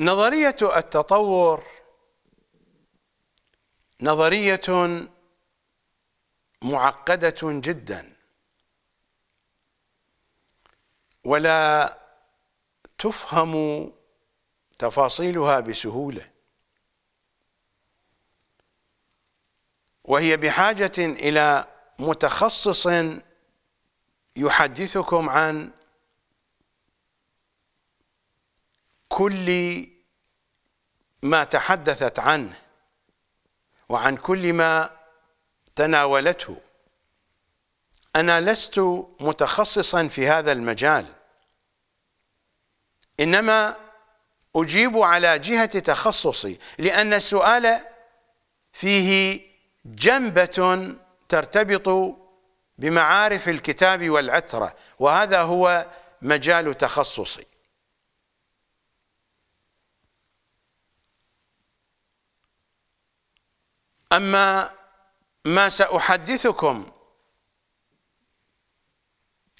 نظرية التطور نظرية معقدة جدا ولا تفهم تفاصيلها بسهولة وهي بحاجة إلى متخصص يحدثكم عن كل ما تحدثت عنه وعن كل ما تناولته أنا لست متخصصا في هذا المجال إنما أجيب على جهة تخصصي لأن السؤال فيه جنبة ترتبط بمعارف الكتاب والعترة وهذا هو مجال تخصصي أما ما سأحدثكم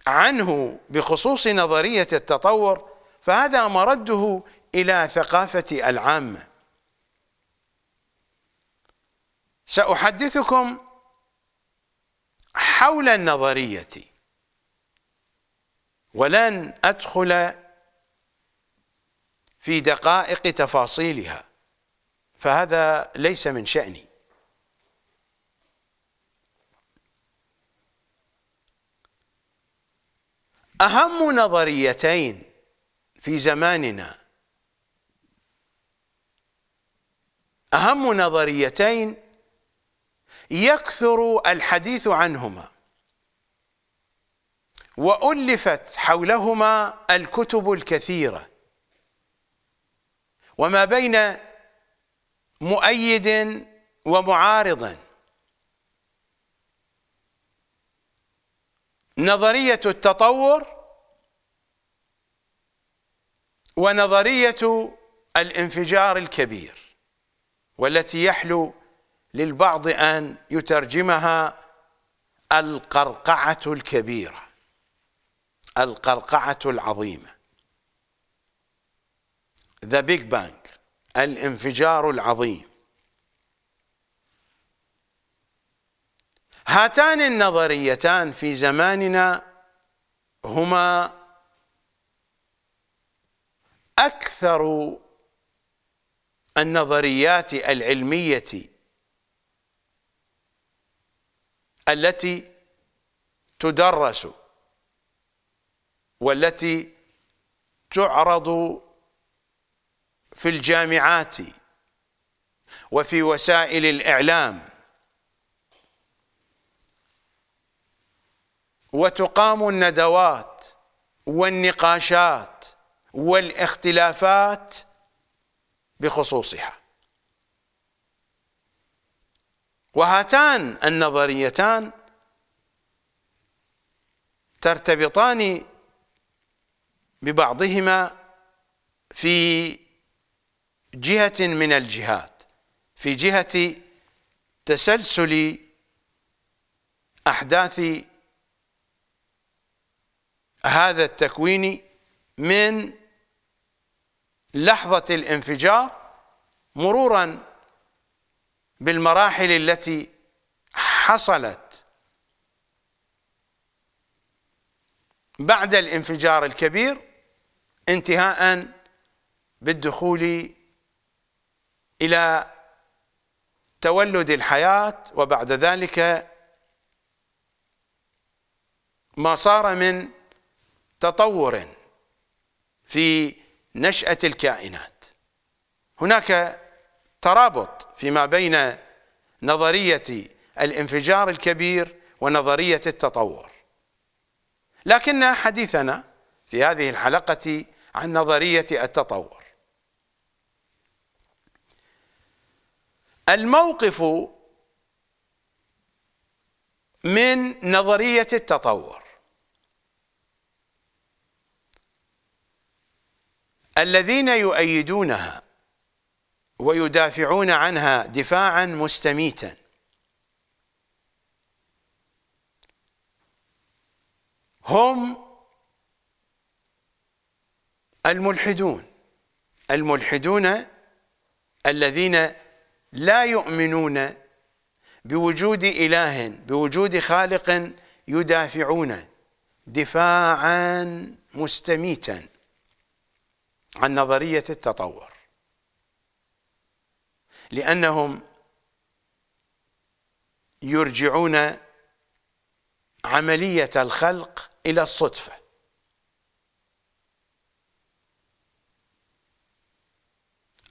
عنه بخصوص نظرية التطور فهذا مرده إلى ثقافة العامة سأحدثكم حول النظرية ولن أدخل في دقائق تفاصيلها فهذا ليس من شأني أهم نظريتين في زماننا أهم نظريتين يكثر الحديث عنهما وألفت حولهما الكتب الكثيرة وما بين مؤيد ومعارض نظرية التطور ونظرية الانفجار الكبير والتي يحلو للبعض أن يترجمها القرقعة الكبيرة القرقعة العظيمة The Big Bang الانفجار العظيم هاتان النظريتان في زماننا هما أكثر النظريات العلمية التي تدرس والتي تعرض في الجامعات وفي وسائل الإعلام وتقام الندوات والنقاشات والاختلافات بخصوصها وهاتان النظريتان ترتبطان ببعضهما في جهة من الجهات في جهة تسلسل أحداث هذا التكوين من لحظة الانفجار مرورا بالمراحل التي حصلت بعد الانفجار الكبير انتهاء بالدخول إلى تولد الحياة وبعد ذلك ما صار من تطور في نشأة الكائنات هناك ترابط فيما بين نظرية الانفجار الكبير ونظرية التطور لكن حديثنا في هذه الحلقة عن نظرية التطور الموقف من نظرية التطور الذين يؤيدونها ويدافعون عنها دفاعا مستميتا هم الملحدون الملحدون الذين لا يؤمنون بوجود إله بوجود خالق يدافعون دفاعا مستميتا عن نظرية التطور لأنهم يرجعون عملية الخلق إلى الصدفة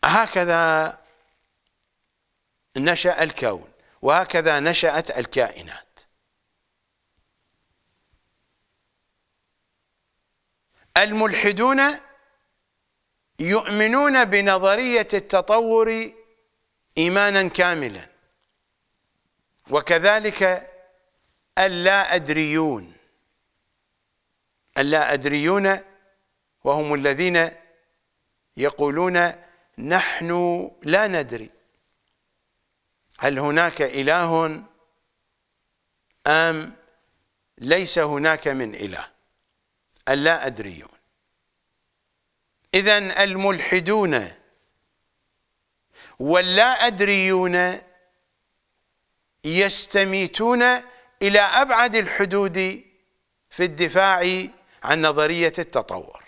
هكذا نشأ الكون وهكذا نشأت الكائنات الملحدون يؤمنون بنظرية التطور إيمانا كاملا وكذلك اللا أدريون اللا أدريون وهم الذين يقولون نحن لا ندري هل هناك إله أم ليس هناك من إله اللا أدريون إذا الملحدون واللا أدريون يستميتون إلى أبعد الحدود في الدفاع عن نظرية التطور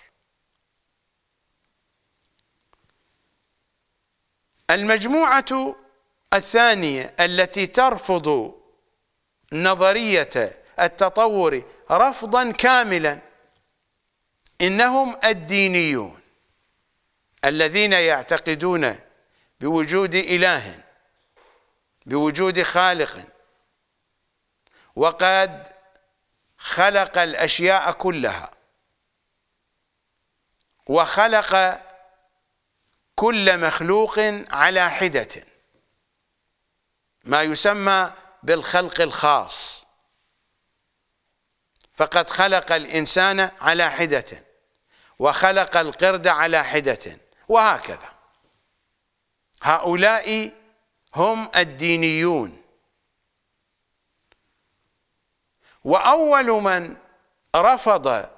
المجموعة الثانية التي ترفض نظرية التطور رفضا كاملا إنهم الدينيون الذين يعتقدون بوجود إله بوجود خالق وقد خلق الأشياء كلها وخلق كل مخلوق على حدة ما يسمى بالخلق الخاص فقد خلق الإنسان على حدة وخلق القرد على حدة وهكذا هؤلاء هم الدينيون وأول من رفض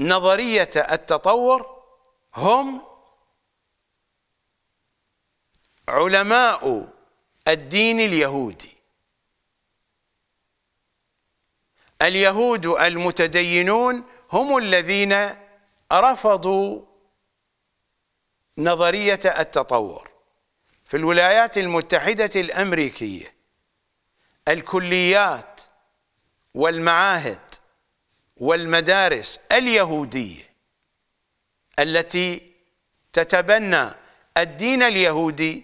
نظرية التطور هم علماء الدين اليهودي اليهود المتدينون هم الذين رفضوا نظرية التطور في الولايات المتحدة الأمريكية الكليات والمعاهد والمدارس اليهودية التي تتبنى الدين اليهودي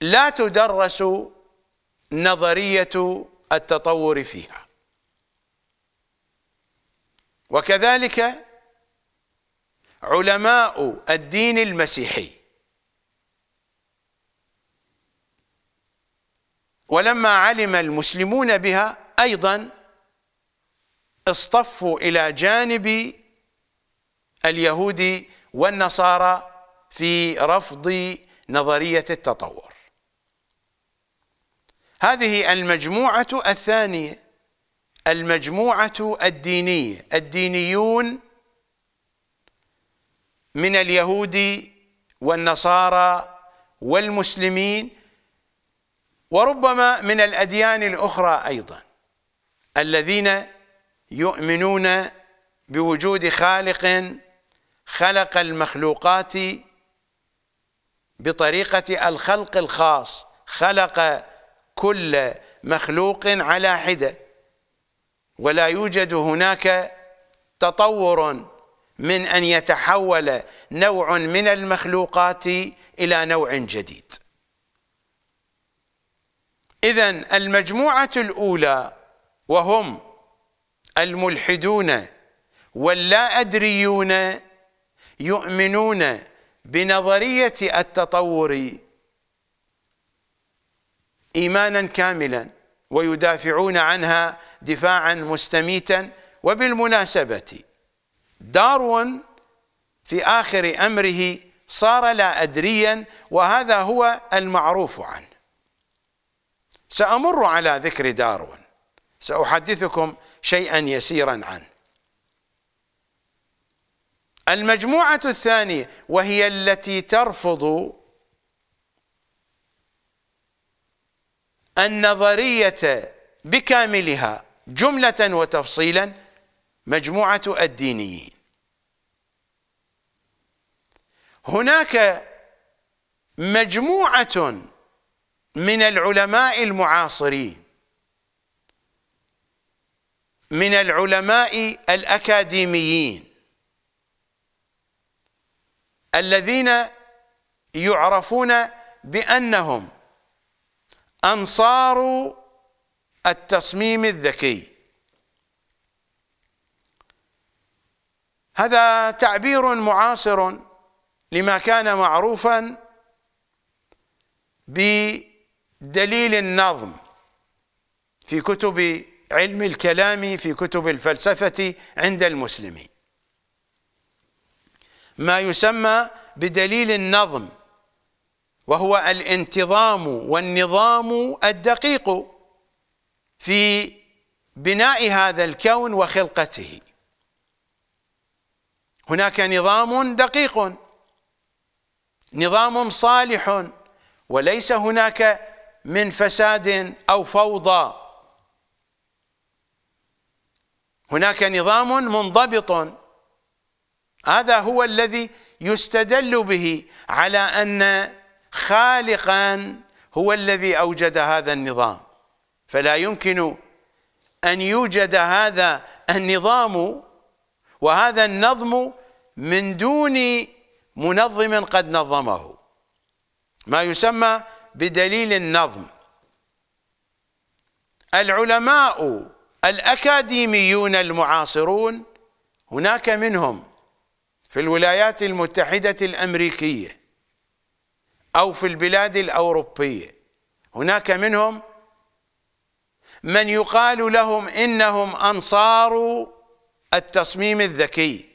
لا تدرس نظرية التطور فيها وكذلك علماء الدين المسيحي ولما علم المسلمون بها أيضا اصطفوا إلى جانب اليهود والنصارى في رفض نظرية التطور هذه المجموعة الثانية المجموعة الدينية الدينيون من اليهود والنصارى والمسلمين وربما من الأديان الأخرى أيضا الذين يؤمنون بوجود خالق خلق المخلوقات بطريقة الخلق الخاص خلق كل مخلوق على حدة ولا يوجد هناك تطور من أن يتحول نوع من المخلوقات إلى نوع جديد إذا المجموعة الأولى وهم الملحدون واللا أدريون يؤمنون بنظرية التطور إيمانا كاملا ويدافعون عنها دفاعا مستميتا وبالمناسبة داروين في آخر أمره صار لا أدريا وهذا هو المعروف عنه سأمر على ذكر داروين سأحدثكم شيئا يسيرا عنه المجموعة الثانية وهي التي ترفض النظرية بكاملها جملة وتفصيلا مجموعة الدينيين هناك مجموعة من العلماء المعاصرين من العلماء الأكاديميين الذين يعرفون بأنهم أنصار التصميم الذكي هذا تعبير معاصر لما كان معروفا بدليل النظم في كتب علم الكلام في كتب الفلسفة عند المسلمين ما يسمى بدليل النظم وهو الانتظام والنظام الدقيق في بناء هذا الكون وخلقته هناك نظام دقيق نظام صالح وليس هناك من فساد أو فوضى هناك نظام منضبط هذا هو الذي يستدل به على أن خالقا هو الذي أوجد هذا النظام فلا يمكن أن يوجد هذا النظام وهذا النظم من دون منظم قد نظمه ما يسمى بدليل النظم العلماء الأكاديميون المعاصرون هناك منهم في الولايات المتحدة الأمريكية أو في البلاد الأوروبية هناك منهم من يقال لهم إنهم أنصار التصميم الذكي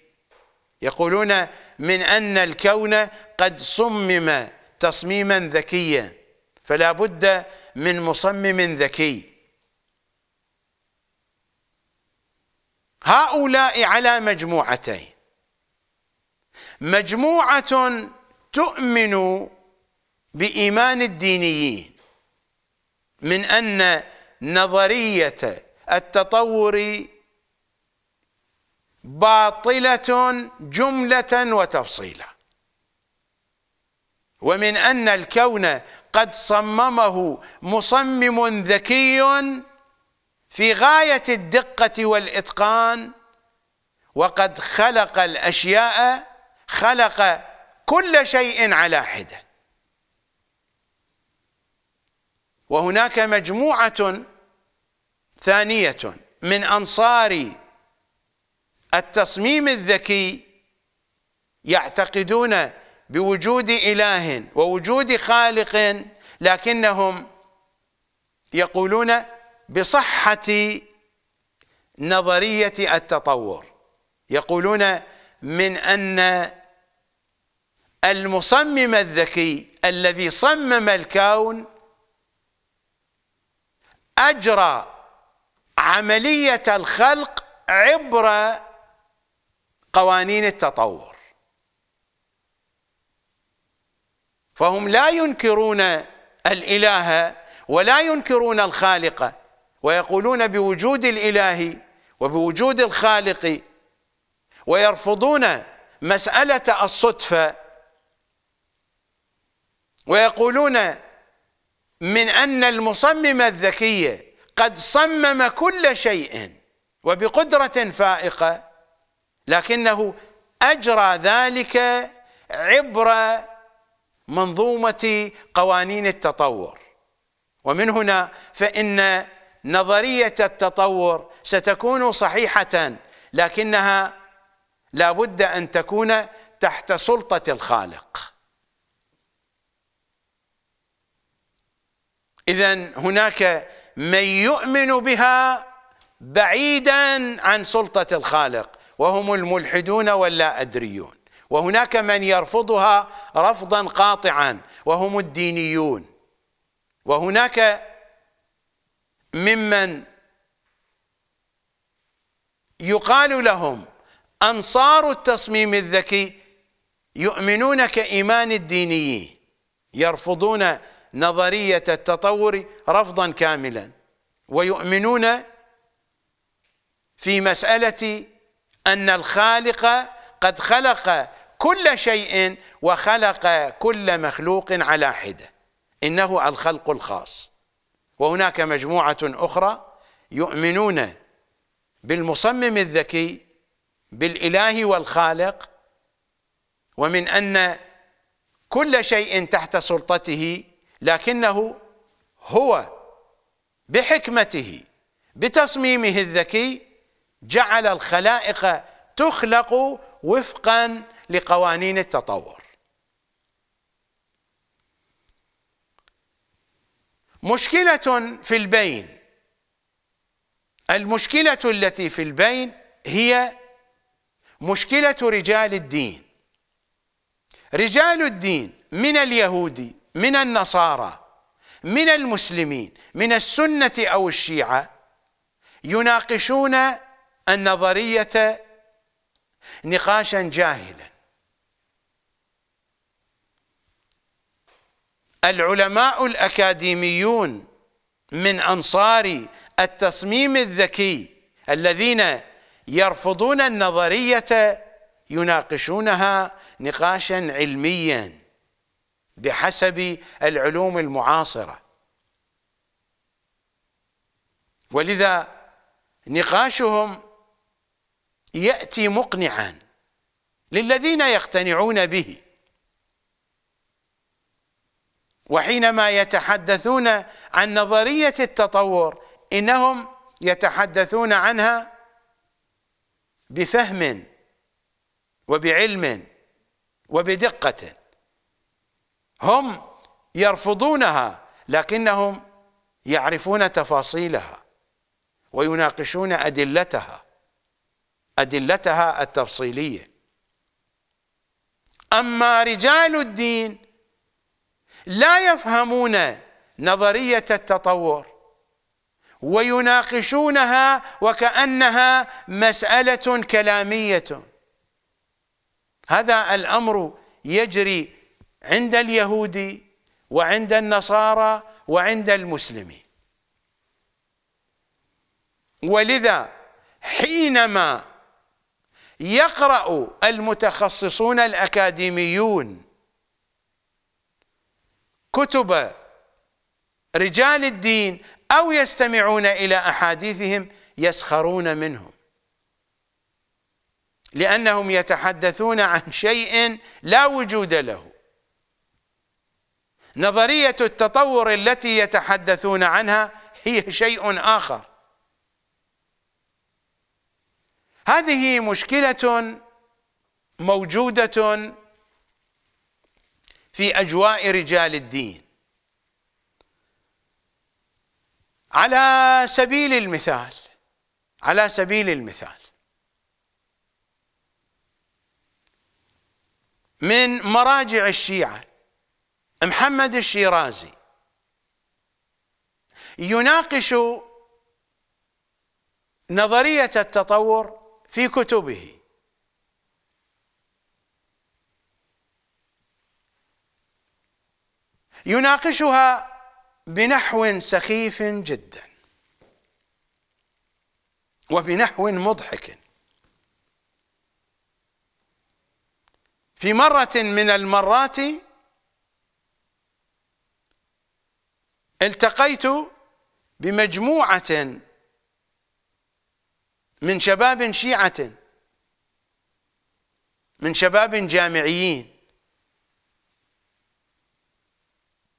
يقولون من أن الكون قد صمم تصميما ذكيا فلا بد من مصمم ذكي هؤلاء على مجموعتين مجموعة تؤمن بإيمان الدينيين من أن نظرية التطور باطلة جملة وتفصيلا ومن أن الكون قد صممه مصمم ذكي في غاية الدقة والإتقان وقد خلق الأشياء خلق كل شيء على حدة وهناك مجموعة ثانية من أنصار التصميم الذكي يعتقدون بوجود إله ووجود خالق لكنهم يقولون بصحة نظرية التطور يقولون من أن المصمم الذكي الذي صمم الكون أجرى عملية الخلق عبر قوانين التطور فهم لا ينكرون الإله ولا ينكرون الخالق ويقولون بوجود الإله وبوجود الخالق ويرفضون مسألة الصدفة ويقولون من أن المصمم الذكي قد صمم كل شيء وبقدرة فائقة لكنه اجرى ذلك عبر منظومه قوانين التطور ومن هنا فان نظريه التطور ستكون صحيحه لكنها لابد ان تكون تحت سلطه الخالق اذا هناك من يؤمن بها بعيدا عن سلطه الخالق وهم الملحدون واللا أدريون وهناك من يرفضها رفضا قاطعا وهم الدينيون وهناك ممن يقال لهم أنصار التصميم الذكي يؤمنون كإيمان الدينيين يرفضون نظرية التطور رفضا كاملا ويؤمنون في مسألة أن الخالق قد خلق كل شيء وخلق كل مخلوق على حدة إنه الخلق الخاص وهناك مجموعة أخرى يؤمنون بالمصمم الذكي بالإله والخالق ومن أن كل شيء تحت سلطته لكنه هو بحكمته بتصميمه الذكي جعل الخلائق تخلق وفقا لقوانين التطور مشكلة في البين المشكلة التي في البين هي مشكلة رجال الدين رجال الدين من اليهود من النصارى من المسلمين من السنة أو الشيعة يناقشون النظرية نقاشا جاهلا العلماء الأكاديميون من أنصار التصميم الذكي الذين يرفضون النظرية يناقشونها نقاشا علميا بحسب العلوم المعاصرة ولذا نقاشهم يأتي مقنعا للذين يقتنعون به وحينما يتحدثون عن نظرية التطور إنهم يتحدثون عنها بفهم وبعلم وبدقة هم يرفضونها لكنهم يعرفون تفاصيلها ويناقشون أدلتها أدلتها التفصيلية أما رجال الدين لا يفهمون نظرية التطور ويناقشونها وكأنها مسألة كلامية هذا الأمر يجري عند اليهود وعند النصارى وعند المسلمين ولذا حينما يقرأ المتخصصون الأكاديميون كتب رجال الدين أو يستمعون إلى أحاديثهم يسخرون منهم لأنهم يتحدثون عن شيء لا وجود له نظرية التطور التي يتحدثون عنها هي شيء آخر هذه مشكلة موجودة في أجواء رجال الدين على سبيل المثال على سبيل المثال من مراجع الشيعة محمد الشيرازي يناقش نظرية التطور في كتبه يناقشها بنحو سخيف جدا وبنحو مضحك في مرة من المرات التقيت بمجموعة من شباب شيعة من شباب جامعيين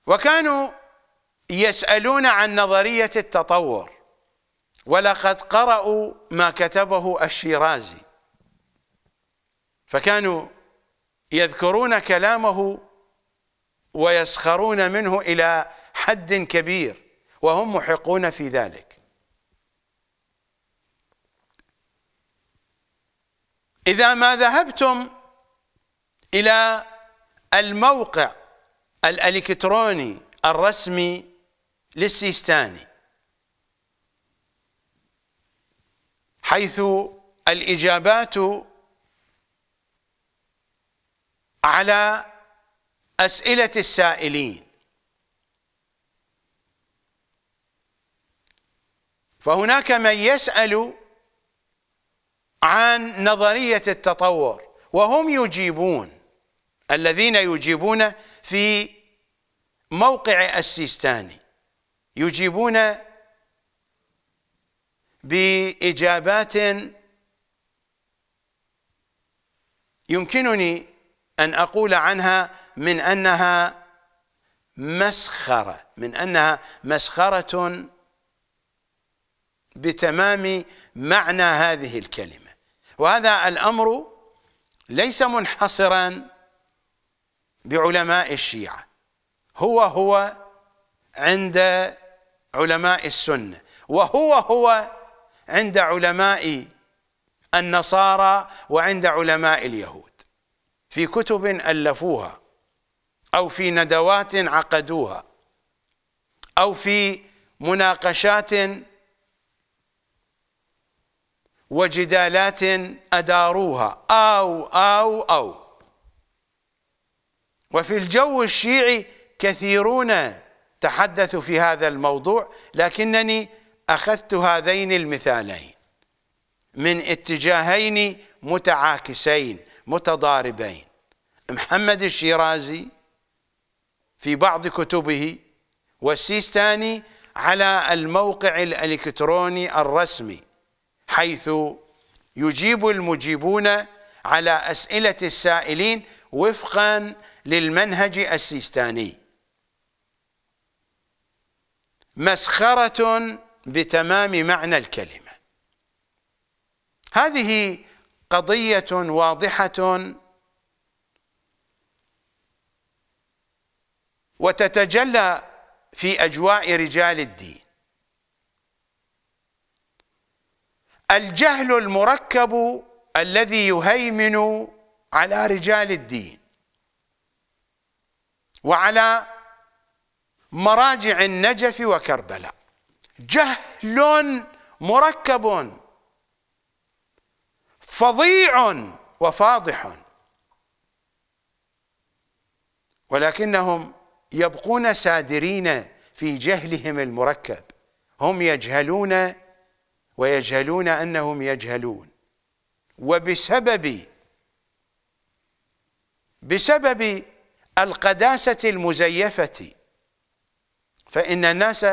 وكانوا يسألون عن نظرية التطور ولقد قرأوا ما كتبه الشيرازي فكانوا يذكرون كلامه ويسخرون منه إلى حد كبير وهم محقون في ذلك إذا ما ذهبتم إلى الموقع الإلكتروني الرسمي للسيستاني حيث الإجابات على أسئلة السائلين فهناك من يسأل عن نظرية التطور وهم يجيبون الذين يجيبون في موقع السيستاني يجيبون بإجابات يمكنني أن أقول عنها من أنها مسخرة من أنها مسخرة بتمام معنى هذه الكلمة وهذا الأمر ليس منحصرا بعلماء الشيعة هو هو عند علماء السنة وهو هو عند علماء النصارى وعند علماء اليهود في كتب ألفوها أو في ندوات عقدوها أو في مناقشات وجدالات أداروها أو أو أو وفي الجو الشيعي كثيرون تحدثوا في هذا الموضوع لكنني أخذت هذين المثالين من اتجاهين متعاكسين متضاربين محمد الشيرازي في بعض كتبه والسيستاني على الموقع الإلكتروني الرسمي حيث يجيب المجيبون على أسئلة السائلين وفقا للمنهج السيستاني مسخرة بتمام معنى الكلمة هذه قضية واضحة وتتجلى في أجواء رجال الدين الجهل المركب الذي يهيمن على رجال الدين وعلى مراجع النجف وكربلاء جهل مركب فظيع وفاضح ولكنهم يبقون سادرين في جهلهم المركب هم يجهلون ويجهلون أنهم يجهلون وبسبب بسبب القداسة المزيفة فإن الناس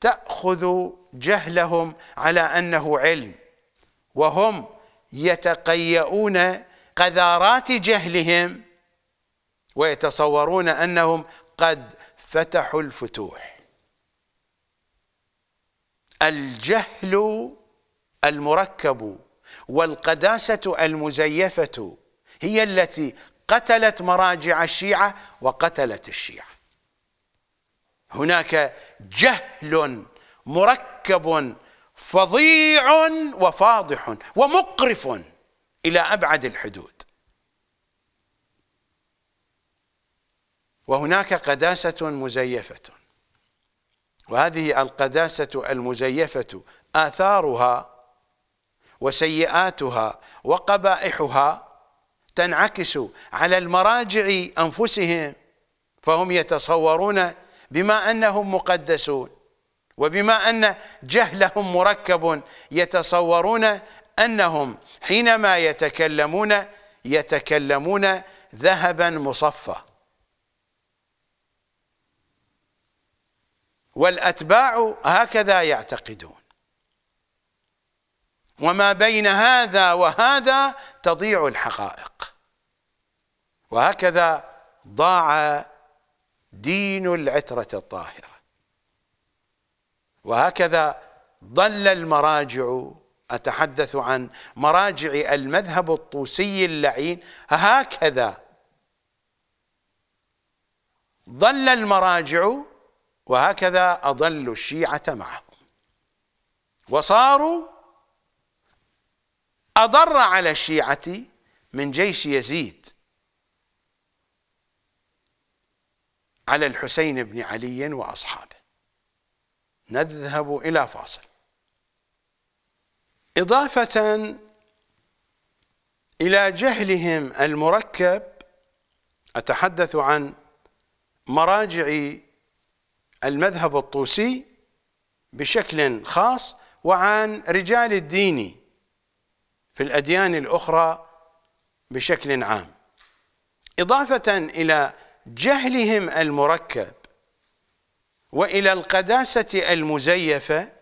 تأخذ جهلهم على أنه علم وهم يتقيؤون قذارات جهلهم ويتصورون أنهم قد فتحوا الفتوح الجهل المركب والقداسة المزيفة هي التي قتلت مراجع الشيعة وقتلت الشيعة هناك جهل مركب فظيع وفاضح ومقرف إلى أبعد الحدود وهناك قداسة مزيفة وهذه القداسة المزيفة آثارها وسيئاتها وقبائحها تنعكس على المراجع أنفسهم فهم يتصورون بما أنهم مقدسون وبما أن جهلهم مركب يتصورون أنهم حينما يتكلمون يتكلمون ذهبا مصفى والأتباع هكذا يعتقدون وما بين هذا وهذا تضيع الحقائق وهكذا ضاع دين العترة الطاهرة وهكذا ضل المراجع أتحدث عن مراجع المذهب الطوسي اللعين هكذا ضل المراجع وهكذا أضلوا الشيعة معهم وصاروا أضر على الشيعة من جيش يزيد على الحسين بن علي وأصحابه نذهب إلى فاصل إضافة إلى جهلهم المركب أتحدث عن مراجع المذهب الطوسي بشكل خاص وعن رجال الدين في الأديان الأخرى بشكل عام إضافة إلى جهلهم المركب وإلى القداسة المزيفة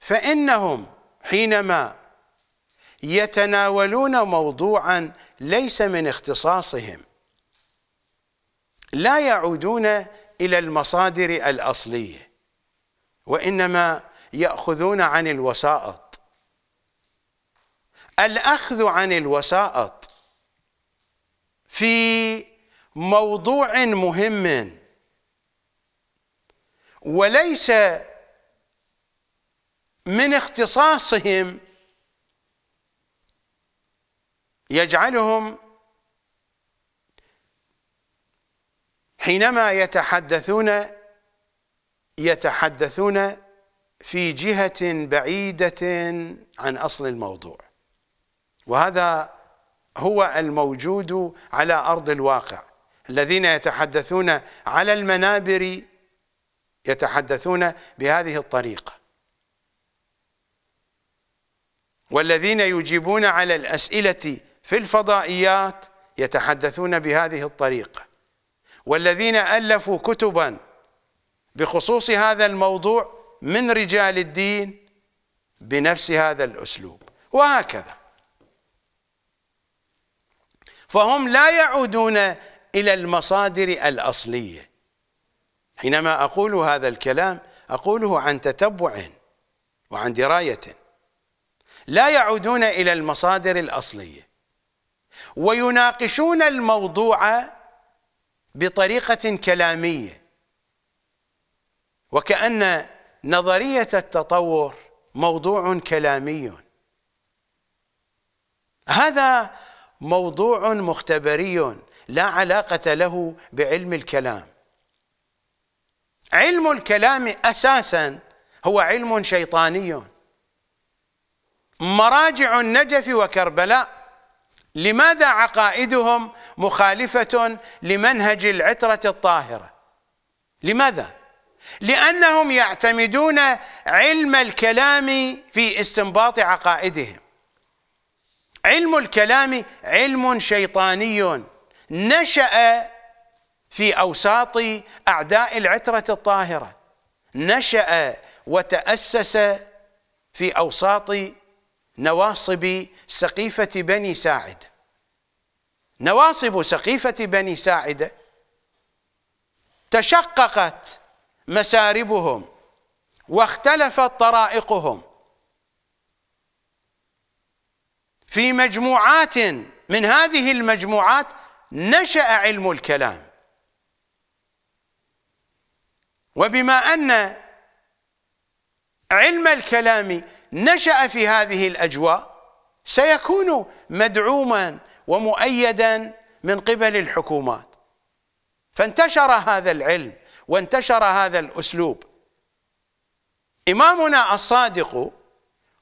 فإنهم حينما يتناولون موضوعا ليس من اختصاصهم لا يعودون إلى المصادر الأصلية وإنما يأخذون عن الوسائط الأخذ عن الوسائط في موضوع مهم وليس من اختصاصهم يجعلهم حينما يتحدثون يتحدثون في جهة بعيدة عن أصل الموضوع وهذا هو الموجود على أرض الواقع الذين يتحدثون على المنابر يتحدثون بهذه الطريقة والذين يجيبون على الأسئلة في الفضائيات يتحدثون بهذه الطريقة والذين ألفوا كتبا بخصوص هذا الموضوع من رجال الدين بنفس هذا الأسلوب وهكذا فهم لا يعودون إلى المصادر الأصلية حينما أقول هذا الكلام أقوله عن تتبع وعن دراية لا يعودون إلى المصادر الأصلية ويناقشون الموضوع بطريقة كلامية وكأن نظرية التطور موضوع كلامي هذا موضوع مختبري لا علاقة له بعلم الكلام علم الكلام أساسا هو علم شيطاني مراجع النجف وكربلاء لماذا عقائدهم مخالفة لمنهج العترة الطاهرة لماذا؟ لأنهم يعتمدون علم الكلام في استنباط عقائدهم علم الكلام علم شيطاني نشأ في أوساط أعداء العترة الطاهرة نشأ وتأسس في أوساط نواصب سقيفة بني ساعد نواصب سقيفة بني ساعد تشققت مساربهم واختلفت طرائقهم في مجموعات من هذه المجموعات نشأ علم الكلام وبما أن علم الكلام نشأ في هذه الأجواء سيكون مدعوما ومؤيدا من قبل الحكومات فانتشر هذا العلم وانتشر هذا الأسلوب إمامنا الصادق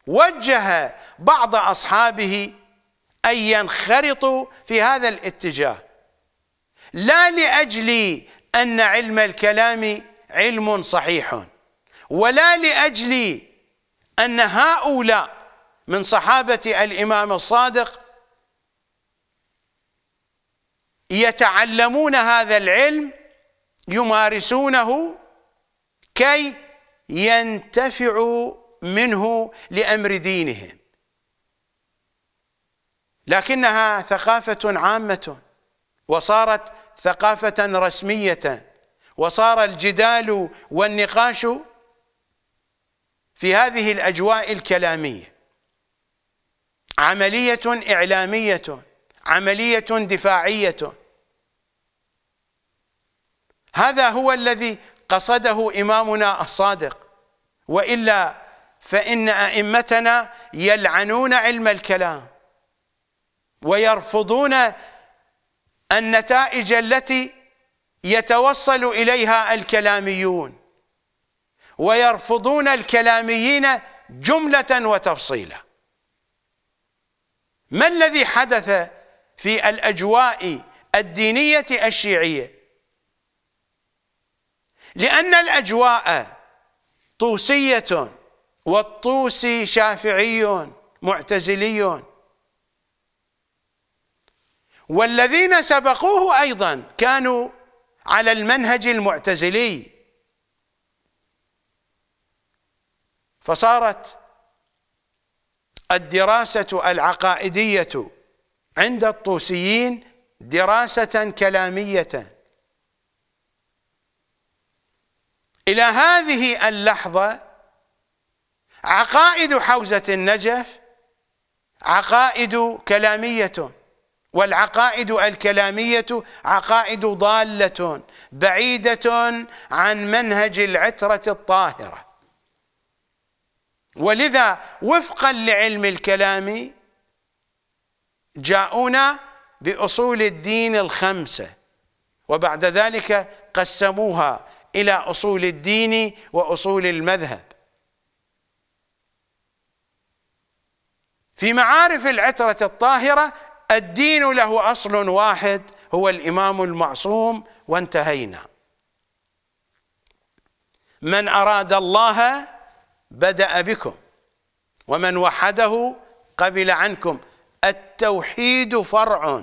وجه بعض أصحابه أن ينخرطوا في هذا الاتجاه لا لأجل أن علم الكلام علم صحيح ولا لأجل أن هؤلاء من صحابة الإمام الصادق يتعلمون هذا العلم يمارسونه كي ينتفعوا منه لأمر دينهم لكنها ثقافة عامة وصارت ثقافة رسمية وصار الجدال والنقاش في هذه الأجواء الكلامية عملية إعلامية عملية دفاعية هذا هو الذي قصده إمامنا الصادق وإلا فإن أئمتنا يلعنون علم الكلام ويرفضون النتائج التي يتوصل إليها الكلاميون ويرفضون الكلاميين جملة وتفصيلا ما الذي حدث في الأجواء الدينية الشيعية لأن الأجواء طوسية والطوسي شافعي معتزلي والذين سبقوه أيضا كانوا على المنهج المعتزلي فصارت الدراسة العقائدية عند الطوسيين دراسة كلامية إلى هذه اللحظة عقائد حوزة النجف عقائد كلامية والعقائد الكلامية عقائد ضالة بعيدة عن منهج العترة الطاهرة ولذا وفقا لعلم الكلام جاءونا بأصول الدين الخمسة وبعد ذلك قسموها إلى أصول الدين وأصول المذهب في معارف العترة الطاهرة الدين له أصل واحد هو الإمام المعصوم وانتهينا من أراد الله بدأ بكم ومن وحده قبل عنكم التوحيد فرع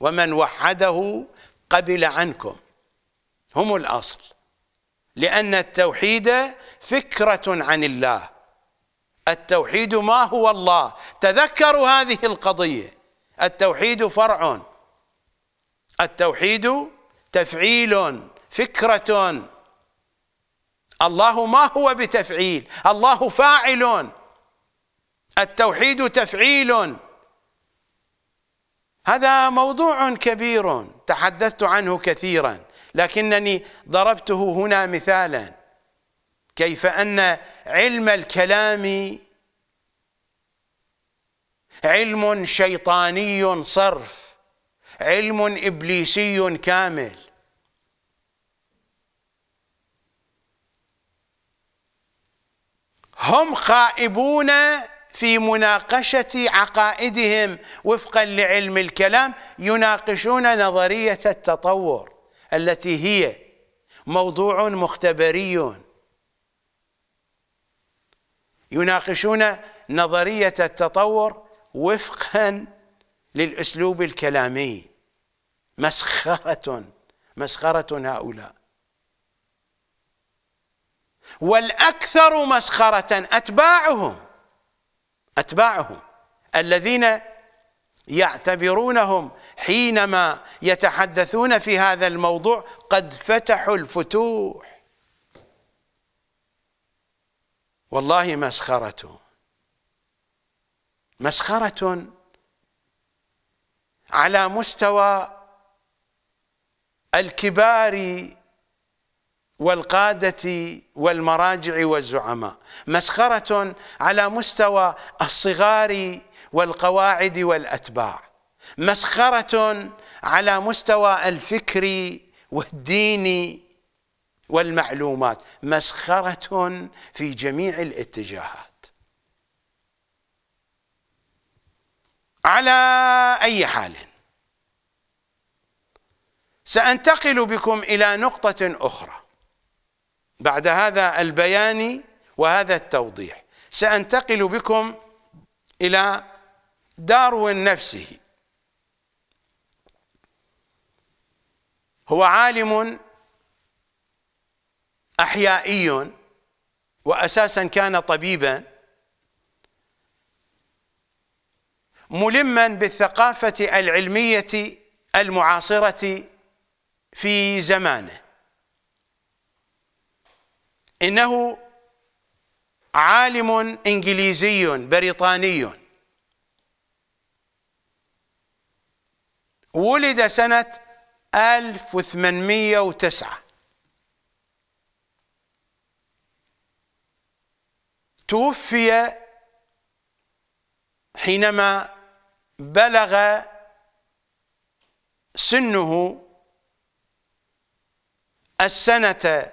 ومن وحده قبل عنكم هم الأصل لأن التوحيد فكرة عن الله التوحيد ما هو الله تذكروا هذه القضية التوحيد فرع التوحيد تفعيل فكرة الله ما هو بتفعيل الله فاعل التوحيد تفعيل هذا موضوع كبير تحدثت عنه كثيرا لكنني ضربته هنا مثالا كيف أن علم الكلام علم شيطاني صرف علم إبليسي كامل هم خائبون في مناقشة عقائدهم وفقا لعلم الكلام يناقشون نظرية التطور التي هي موضوع مختبري يناقشون نظرية التطور وفقا للأسلوب الكلامي مسخرة مسخرة هؤلاء والأكثر مسخرة أتباعهم أتباعهم الذين يعتبرونهم حينما يتحدثون في هذا الموضوع قد فتحوا الفتوح والله مسخرة مسخرة على مستوى الكبار والقادة والمراجع والزعماء مسخرة على مستوى الصغار والقواعد والأتباع مسخرة على مستوى الفكر والدين والمعلومات مسخرة في جميع الاتجاهات على أي حال سأنتقل بكم إلى نقطة أخرى بعد هذا البيان وهذا التوضيح سأنتقل بكم إلى داروين نفسه هو عالم أحيائي وأساسا كان طبيبا ملما بالثقافة العلمية المعاصرة في زمانه إنه عالم إنجليزي بريطاني ولد سنة 1809 توفي حينما بلغ سنه السنة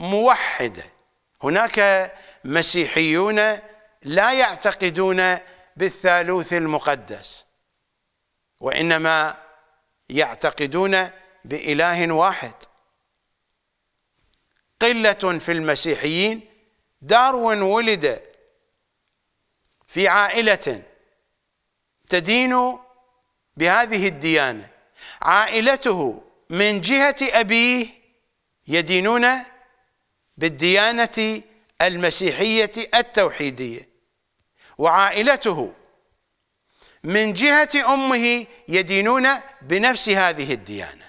موحده هناك مسيحيون لا يعتقدون بالثالوث المقدس وانما يعتقدون باله واحد قله في المسيحيين داروين ولد في عائله تدين بهذه الديانه عائلته من جهه ابيه يدينون بالديانة المسيحية التوحيدية وعائلته من جهة أمه يدينون بنفس هذه الديانة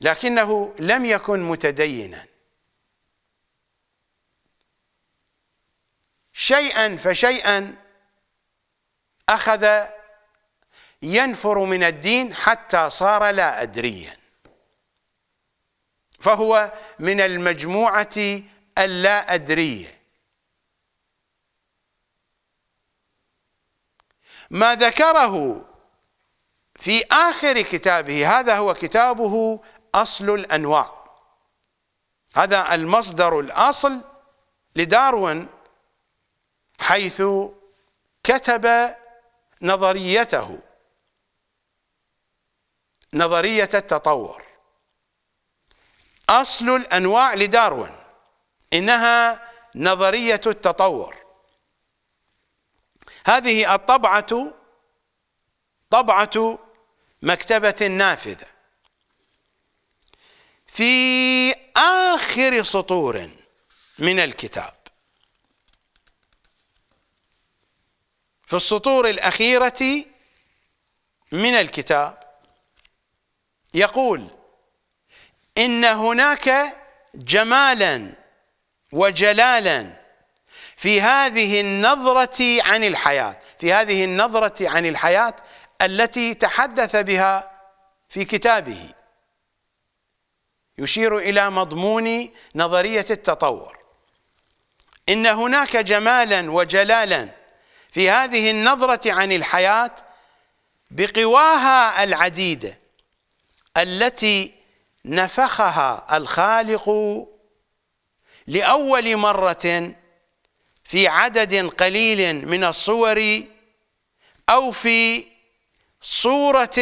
لكنه لم يكن متدينا شيئا فشيئا أخذ ينفر من الدين حتى صار لا أدريا فهو من المجموعة اللا أدرية ما ذكره في آخر كتابه هذا هو كتابه أصل الأنواع هذا المصدر الأصل لداروين حيث كتب نظريته نظرية التطور أصل الأنواع لداروين إنها نظرية التطور هذه الطبعة طبعة مكتبة نافذة في آخر سطور من الكتاب في السطور الأخيرة من الكتاب يقول إن هناك جمالا وجلالا في هذه النظرة عن الحياة في هذه النظرة عن الحياة التي تحدث بها في كتابه يشير إلى مضمون نظرية التطور إن هناك جمالا وجلالا في هذه النظرة عن الحياة بقواها العديدة التي نفخها الخالق لأول مرة في عدد قليل من الصور أو في صورة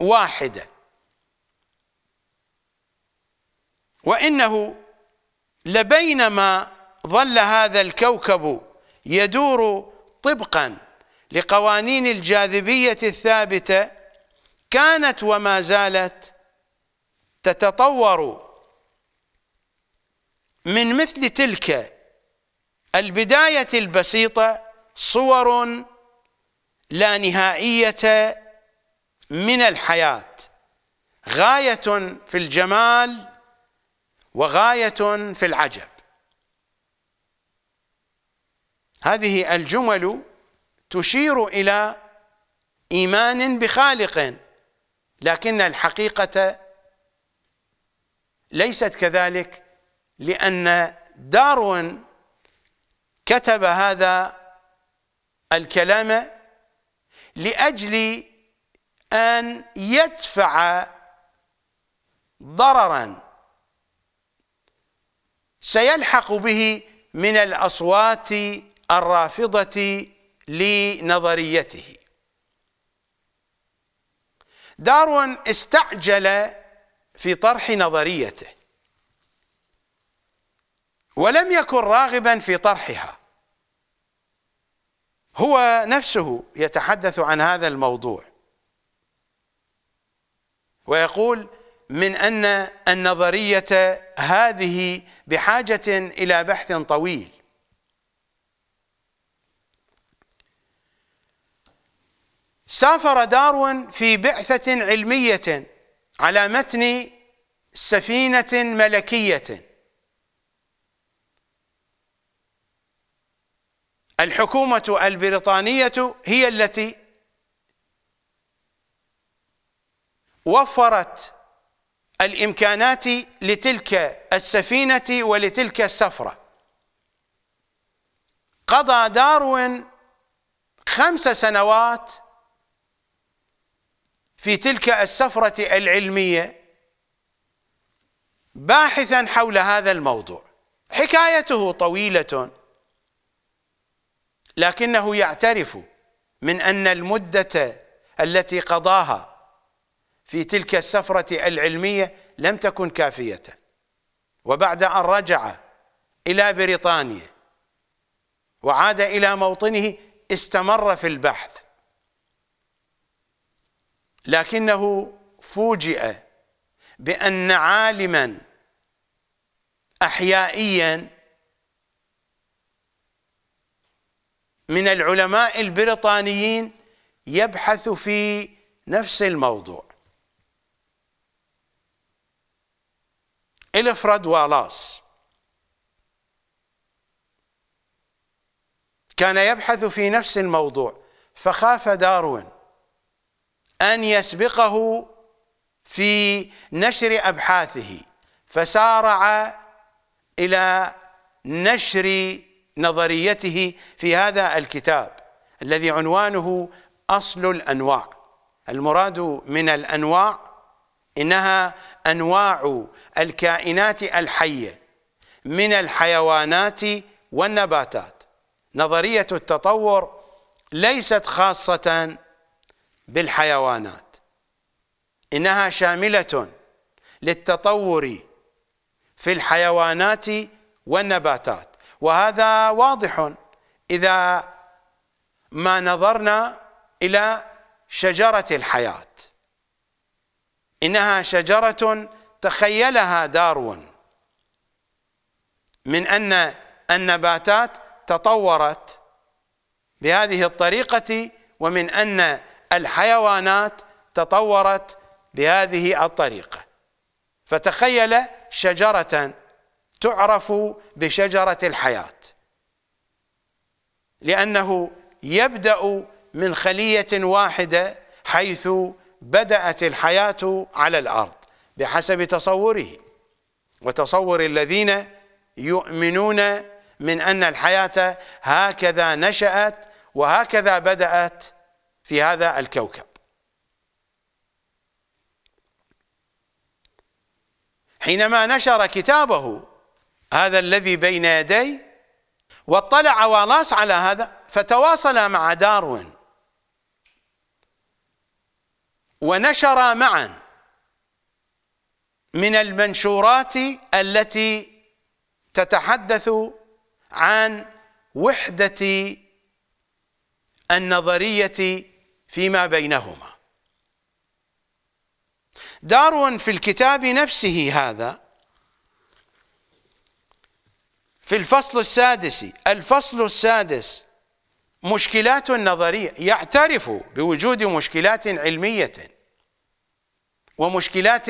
واحدة وإنه لبينما ظل هذا الكوكب يدور طبقا لقوانين الجاذبية الثابتة كانت وما زالت تتطور من مثل تلك البداية البسيطة صور لا نهائية من الحياة غاية في الجمال وغاية في العجب هذه الجمل تشير إلى إيمان بخالق لكن الحقيقة ليست كذلك لأن داروين كتب هذا الكلام لأجل أن يدفع ضررا سيلحق به من الأصوات الرافضة لنظريته داروين استعجل في طرح نظريته ولم يكن راغبا في طرحها هو نفسه يتحدث عن هذا الموضوع ويقول من أن النظرية هذه بحاجة إلى بحث طويل سافر داروين في بعثة علمية على متن سفينة ملكية الحكومة البريطانية هي التي وفرت الإمكانات لتلك السفينة ولتلك السفرة قضى داروين خمس سنوات في تلك السفرة العلمية باحثا حول هذا الموضوع حكايته طويلة لكنه يعترف من أن المدة التي قضاها في تلك السفرة العلمية لم تكن كافية وبعد أن رجع إلى بريطانيا وعاد إلى موطنه استمر في البحث لكنه فوجئ بأن عالما أحيائيا من العلماء البريطانيين يبحث في نفس الموضوع إلفرد والاس كان يبحث في نفس الموضوع فخاف داروين أن يسبقه في نشر أبحاثه فسارع إلى نشر نظريته في هذا الكتاب الذي عنوانه أصل الأنواع المراد من الأنواع إنها أنواع الكائنات الحية من الحيوانات والنباتات نظرية التطور ليست خاصة بالحيوانات إنها شاملة للتطور في الحيوانات والنباتات وهذا واضح إذا ما نظرنا إلى شجرة الحياة إنها شجرة تخيلها داروين من أن النباتات تطورت بهذه الطريقة ومن أن الحيوانات تطورت بهذه الطريقة فتخيل شجرة تعرف بشجرة الحياة لأنه يبدأ من خلية واحدة حيث بدأت الحياة على الأرض بحسب تصوره وتصور الذين يؤمنون من أن الحياة هكذا نشأت وهكذا بدأت في هذا الكوكب حينما نشر كتابه هذا الذي بين يديه واطلع والاس على هذا فتواصل مع داروين ونشر معا من المنشورات التي تتحدث عن وحدة النظرية فيما بينهما دارون في الكتاب نفسه هذا في الفصل السادس الفصل السادس مشكلات نظرية يعترف بوجود مشكلات علمية ومشكلات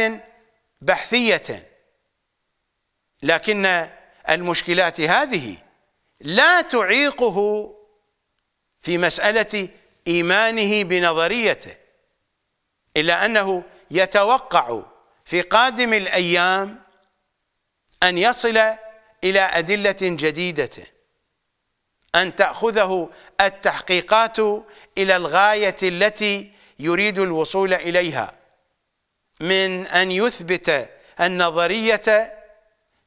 بحثية لكن المشكلات هذه لا تعيقه في مسألة إيمانه بنظريته إلا أنه يتوقع في قادم الأيام أن يصل إلى أدلة جديدة أن تأخذه التحقيقات إلى الغاية التي يريد الوصول إليها من أن يثبت النظرية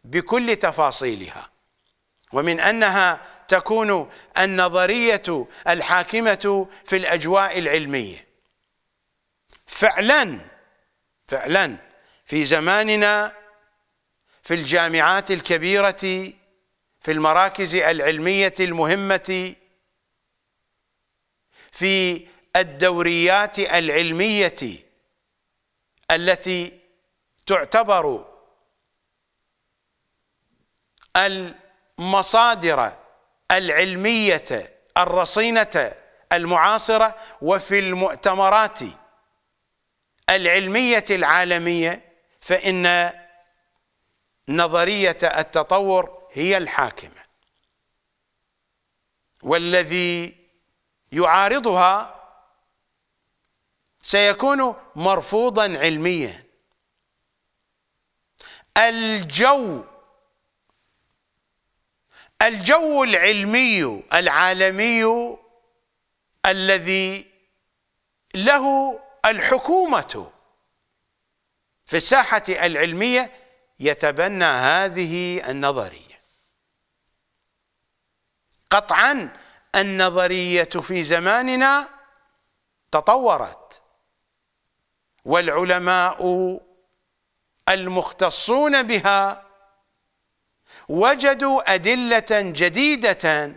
بكل تفاصيلها ومن أنها تكون النظريه الحاكمه في الاجواء العلميه فعلا فعلا في زماننا في الجامعات الكبيره في المراكز العلميه المهمه في الدوريات العلميه التي تعتبر المصادر العلمية الرصينة المعاصرة وفي المؤتمرات العلمية العالمية فإن نظرية التطور هي الحاكمة والذي يعارضها سيكون مرفوضا علميا الجو الجو العلمي العالمي الذي له الحكومة في الساحة العلمية يتبنى هذه النظرية قطعا النظرية في زماننا تطورت والعلماء المختصون بها وجدوا أدلة جديدة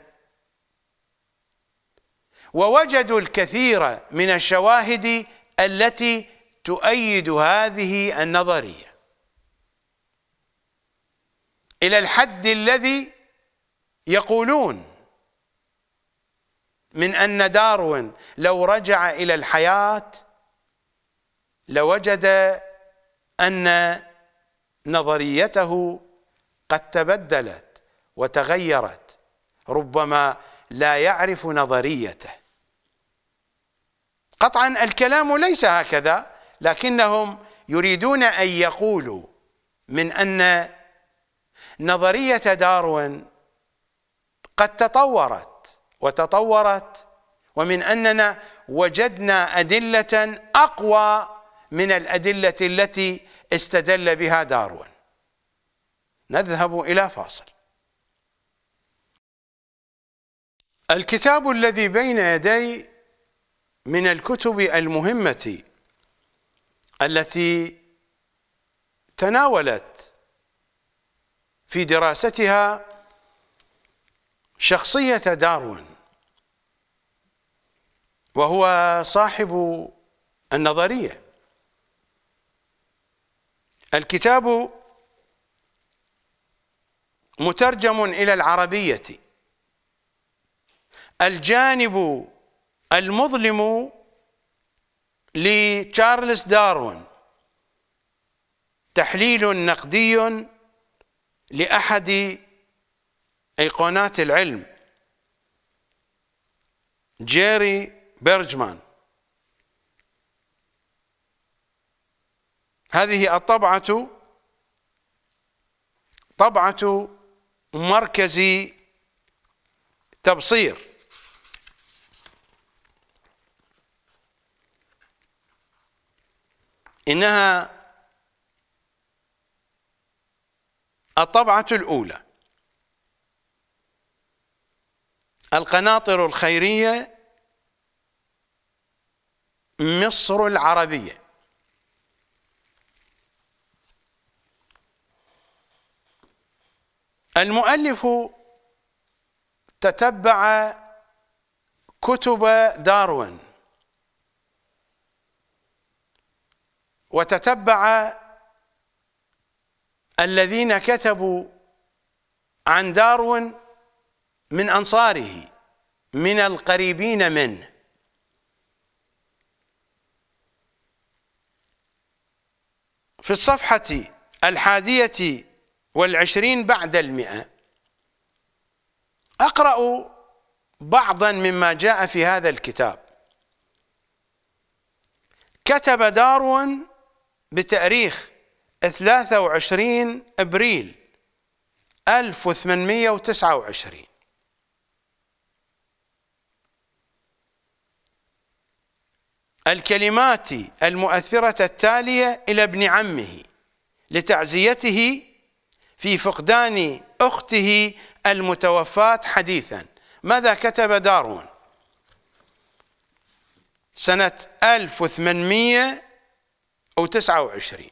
ووجدوا الكثير من الشواهد التي تؤيد هذه النظرية إلى الحد الذي يقولون من أن داروين لو رجع إلى الحياة لوجد أن نظريته قد تبدلت وتغيرت ربما لا يعرف نظريته قطعا الكلام ليس هكذا لكنهم يريدون أن يقولوا من أن نظرية داروين قد تطورت وتطورت ومن أننا وجدنا أدلة أقوى من الأدلة التي استدل بها داروين نذهب إلى فاصل الكتاب الذي بين يدي من الكتب المهمة التي تناولت في دراستها شخصية داروين وهو صاحب النظرية الكتاب مترجم إلى العربية الجانب المظلم لتشارلز داروين تحليل نقدي لأحد أيقونات العلم جيري بيرجمان هذه الطبعة طبعة مركزي تبصير إنها الطبعة الأولى القناطر الخيرية مصر العربية المؤلف تتبع كتب داروين وتتبع الذين كتبوا عن داروين من أنصاره من القريبين منه في الصفحة الحادية والعشرين بعد المئة أقرأ بعضا مما جاء في هذا الكتاب كتب داروين بتاريخ 23 ابريل 1829 الكلمات المؤثرة التالية إلى ابن عمه لتعزيته في فقدان أخته المتوفاة حديثا ماذا كتب داروين سنة 1829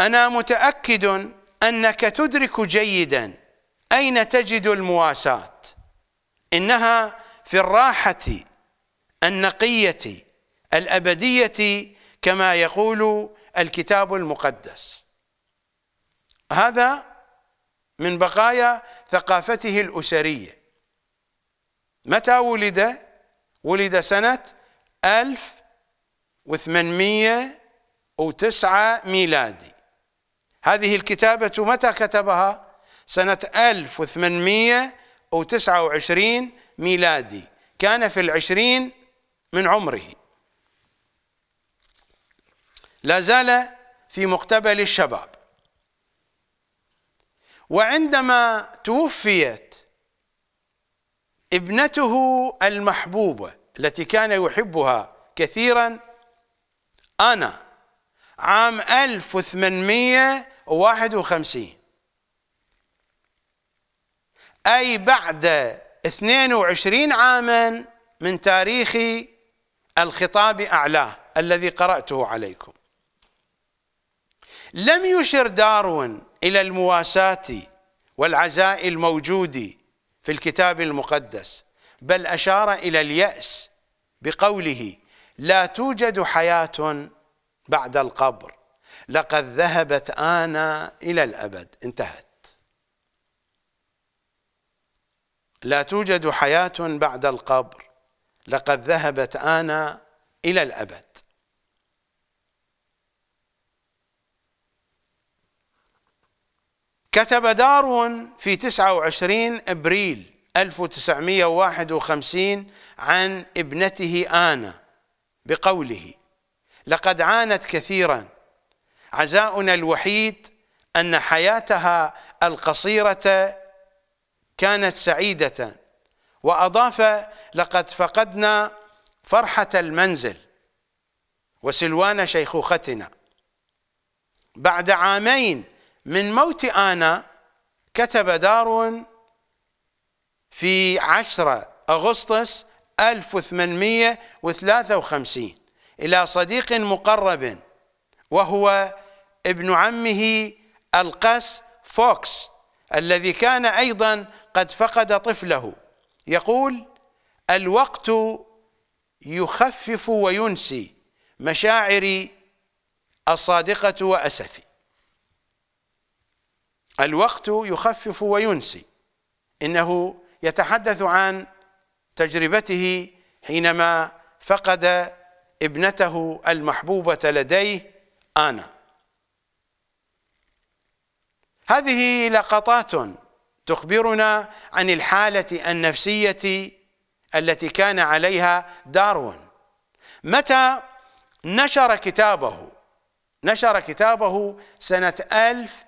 أنا متأكد أنك تدرك جيدا أين تجد المواساة إنها في الراحة النقية الأبدية كما يقول الكتاب المقدس هذا من بقايا ثقافته الأسرية متى ولد؟ ولد سنة 1809 ميلادي هذه الكتابة متى كتبها؟ سنة 1829 ميلادي كان في العشرين من عمره لا زال في مقتبل الشباب وعندما توفيت ابنته المحبوبة التي كان يحبها كثيرا أنا عام 1851 أي بعد 22 عاما من تاريخ الخطاب أعلاه الذي قرأته عليكم لم يشر داروين إلى المواساة والعزاء الموجود في الكتاب المقدس بل أشار إلى اليأس بقوله لا توجد حياة بعد القبر لقد ذهبت آنا إلى الأبد انتهت لا توجد حياة بعد القبر لقد ذهبت آنا إلى الأبد كتب دارون في 29 ابريل 1951 عن ابنته آنا بقوله لقد عانت كثيرا عزاؤنا الوحيد أن حياتها القصيرة كانت سعيدة وأضاف لقد فقدنا فرحة المنزل وسلوان شيخوختنا بعد عامين من موت آنا كتب دارون في 10 أغسطس 1853 إلى صديق مقرب وهو ابن عمه القس فوكس الذي كان أيضا قد فقد طفله يقول الوقت يخفف وينسي مشاعري الصادقة وأسفي الوقت يخفف وينسي انه يتحدث عن تجربته حينما فقد ابنته المحبوبه لديه انا هذه لقطات تخبرنا عن الحاله النفسيه التي كان عليها داروين متى نشر كتابه نشر كتابه سنه 1800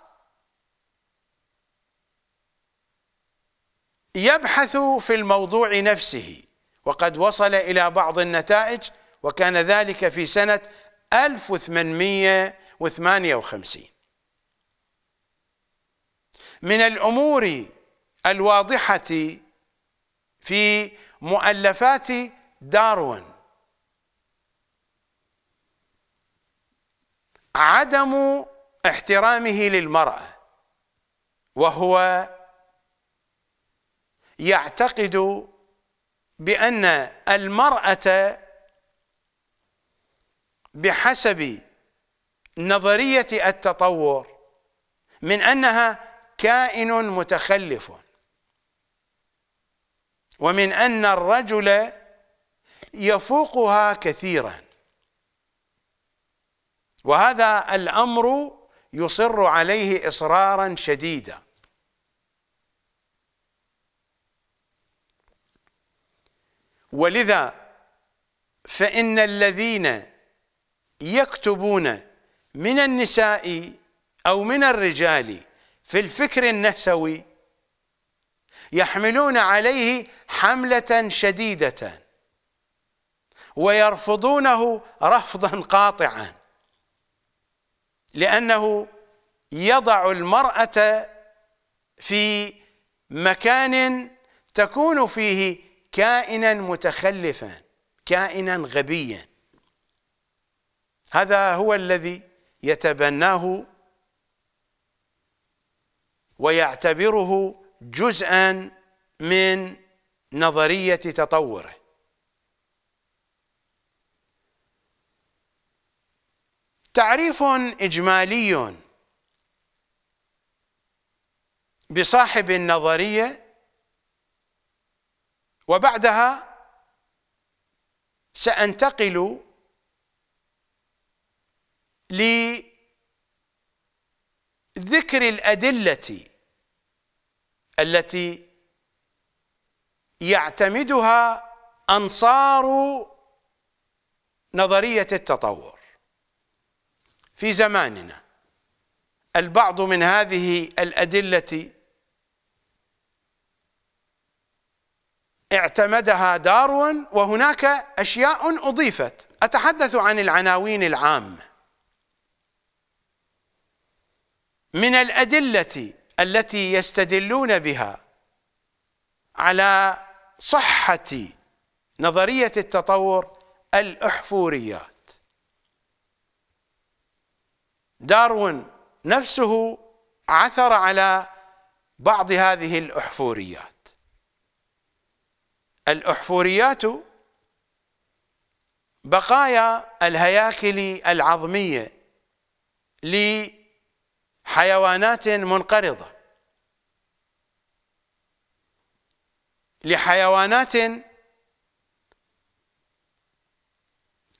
يبحث في الموضوع نفسه وقد وصل إلى بعض النتائج وكان ذلك في سنة 1858 من الأمور الواضحة في مؤلفات داروين عدم احترامه للمرأة وهو يعتقد بأن المرأة بحسب نظرية التطور من أنها كائن متخلف ومن أن الرجل يفوقها كثيرا وهذا الأمر يصر عليه إصرارا شديدا ولذا فإن الذين يكتبون من النساء أو من الرجال في الفكر النسوي يحملون عليه حملة شديدة ويرفضونه رفضا قاطعا لأنه يضع المرأة في مكان تكون فيه كائنا متخلفا كائنا غبيا هذا هو الذي يتبناه ويعتبره جزءا من نظرية تطوره تعريف إجمالي بصاحب النظرية وبعدها سأنتقل لذكر الأدلة التي يعتمدها أنصار نظرية التطور في زماننا البعض من هذه الأدلة اعتمدها داروين وهناك أشياء أضيفت أتحدث عن العناوين العامة من الأدلة التي يستدلون بها على صحة نظرية التطور الأحفوريات داروين نفسه عثر على بعض هذه الأحفوريات الأحفوريات بقايا الهياكل العظمية لحيوانات منقرضة لحيوانات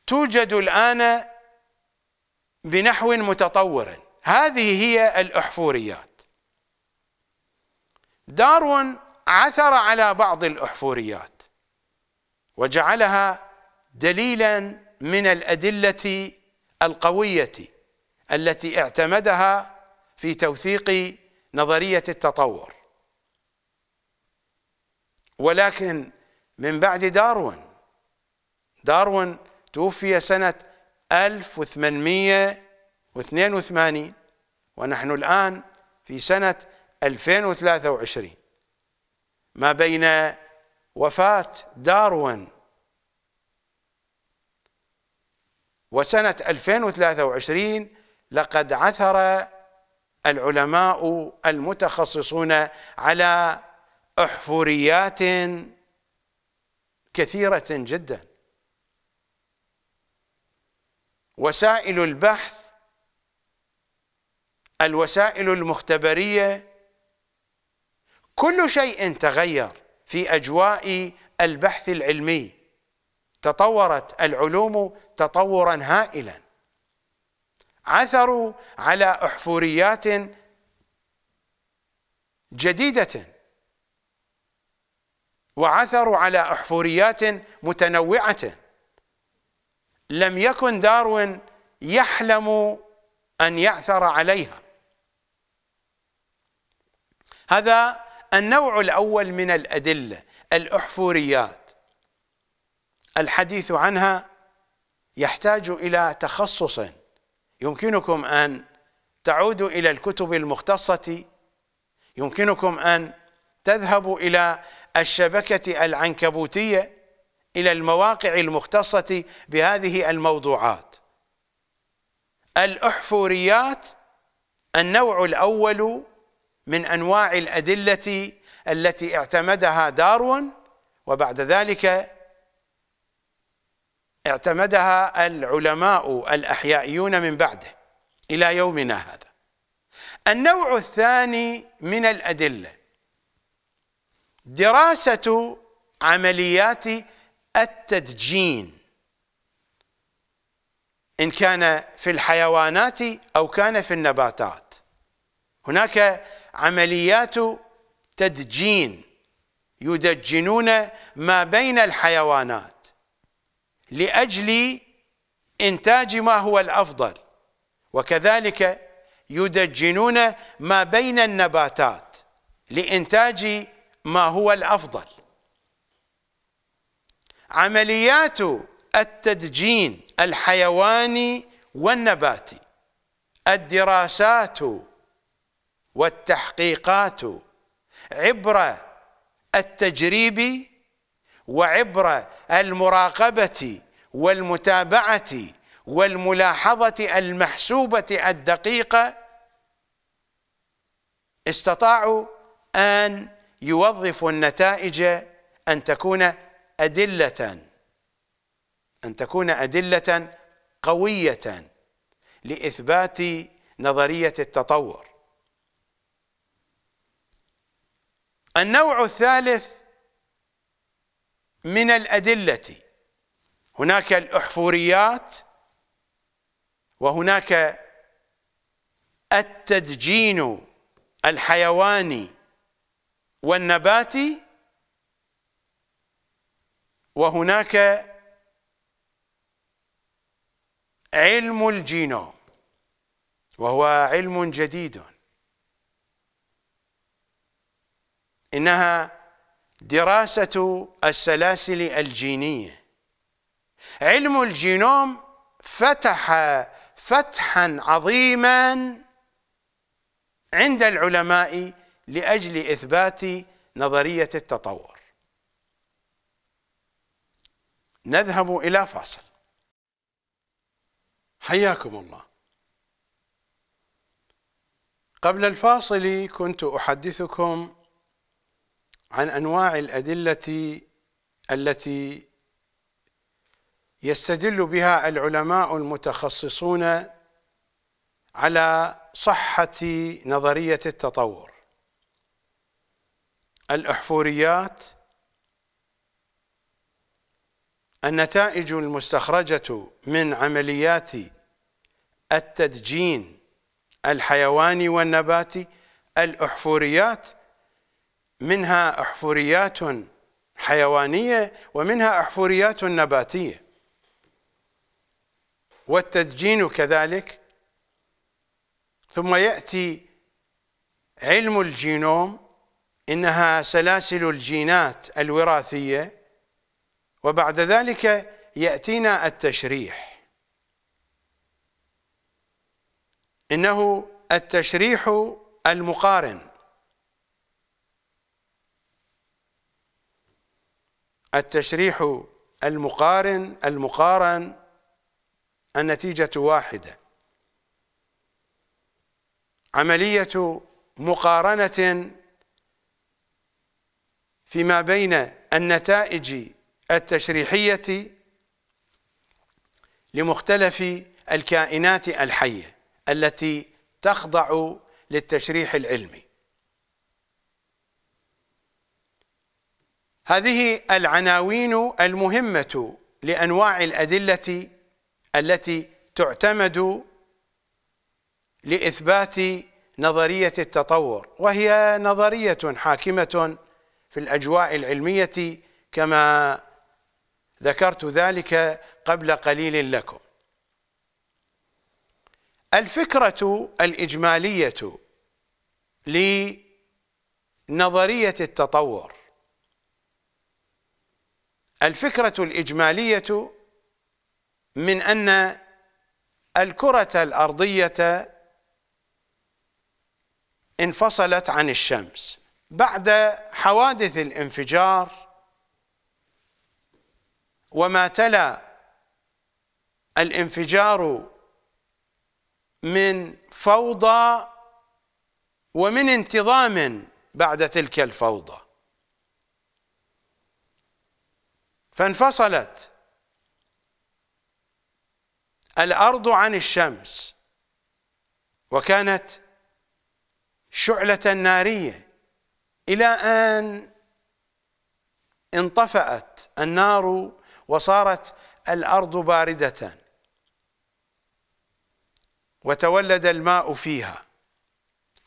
توجد الآن بنحو متطور هذه هي الأحفوريات دارون عثر على بعض الأحفوريات وجعلها دليلا من الأدلة القوية التي اعتمدها في توثيق نظرية التطور ولكن من بعد داروين داروين توفي سنة 1882 ونحن الآن في سنة 2023 ما بين وفاة داروين وسنة 2023 لقد عثر العلماء المتخصصون على احفوريات كثيرة جدا وسائل البحث الوسائل المختبريه كل شيء تغير في أجواء البحث العلمي تطورت العلوم تطورا هائلا عثروا على أحفوريات جديدة وعثروا على أحفوريات متنوعة لم يكن داروين يحلم أن يعثر عليها هذا النوع الأول من الأدلة الأحفوريات الحديث عنها يحتاج إلى تخصص يمكنكم أن تعودوا إلى الكتب المختصة يمكنكم أن تذهبوا إلى الشبكة العنكبوتية إلى المواقع المختصة بهذه الموضوعات الأحفوريات النوع الأول من انواع الادله التي اعتمدها داروين وبعد ذلك اعتمدها العلماء الاحيائيون من بعده الى يومنا هذا النوع الثاني من الادله دراسه عمليات التدجين ان كان في الحيوانات او كان في النباتات هناك عمليات تدجين يدجنون ما بين الحيوانات لأجل إنتاج ما هو الأفضل وكذلك يدجنون ما بين النباتات لإنتاج ما هو الأفضل عمليات التدجين الحيواني والنباتي الدراسات والتحقيقات عبر التجريب وعبر المراقبة والمتابعة والملاحظة المحسوبة الدقيقة استطاعوا أن يوظفوا النتائج أن تكون أدلة أن تكون أدلة قوية لإثبات نظرية التطور النوع الثالث من الأدلة هناك الأحفوريات وهناك التدجين الحيواني والنباتي وهناك علم الجينوم وهو علم جديد إنها دراسة السلاسل الجينية علم الجينوم فتح فتحا عظيما عند العلماء لأجل إثبات نظرية التطور نذهب إلى فاصل حياكم الله قبل الفاصل كنت أحدثكم عن انواع الادله التي يستدل بها العلماء المتخصصون على صحه نظريه التطور الاحفوريات النتائج المستخرجه من عمليات التدجين الحيواني والنباتي الاحفوريات منها احفوريات حيوانيه ومنها احفوريات نباتيه والتدجين كذلك ثم ياتي علم الجينوم انها سلاسل الجينات الوراثيه وبعد ذلك ياتينا التشريح انه التشريح المقارن التشريح المقارن المقارن النتيجة واحدة عملية مقارنة فيما بين النتائج التشريحية لمختلف الكائنات الحية التي تخضع للتشريح العلمي هذه العناوين المهمة لأنواع الأدلة التي تعتمد لإثبات نظرية التطور وهي نظرية حاكمة في الأجواء العلمية كما ذكرت ذلك قبل قليل لكم الفكرة الإجمالية لنظرية التطور الفكرة الإجمالية من أن الكرة الأرضية انفصلت عن الشمس بعد حوادث الانفجار وما تلا الانفجار من فوضى ومن انتظام بعد تلك الفوضى فانفصلت الارض عن الشمس وكانت شعله ناريه الى ان انطفات النار وصارت الارض بارده وتولد الماء فيها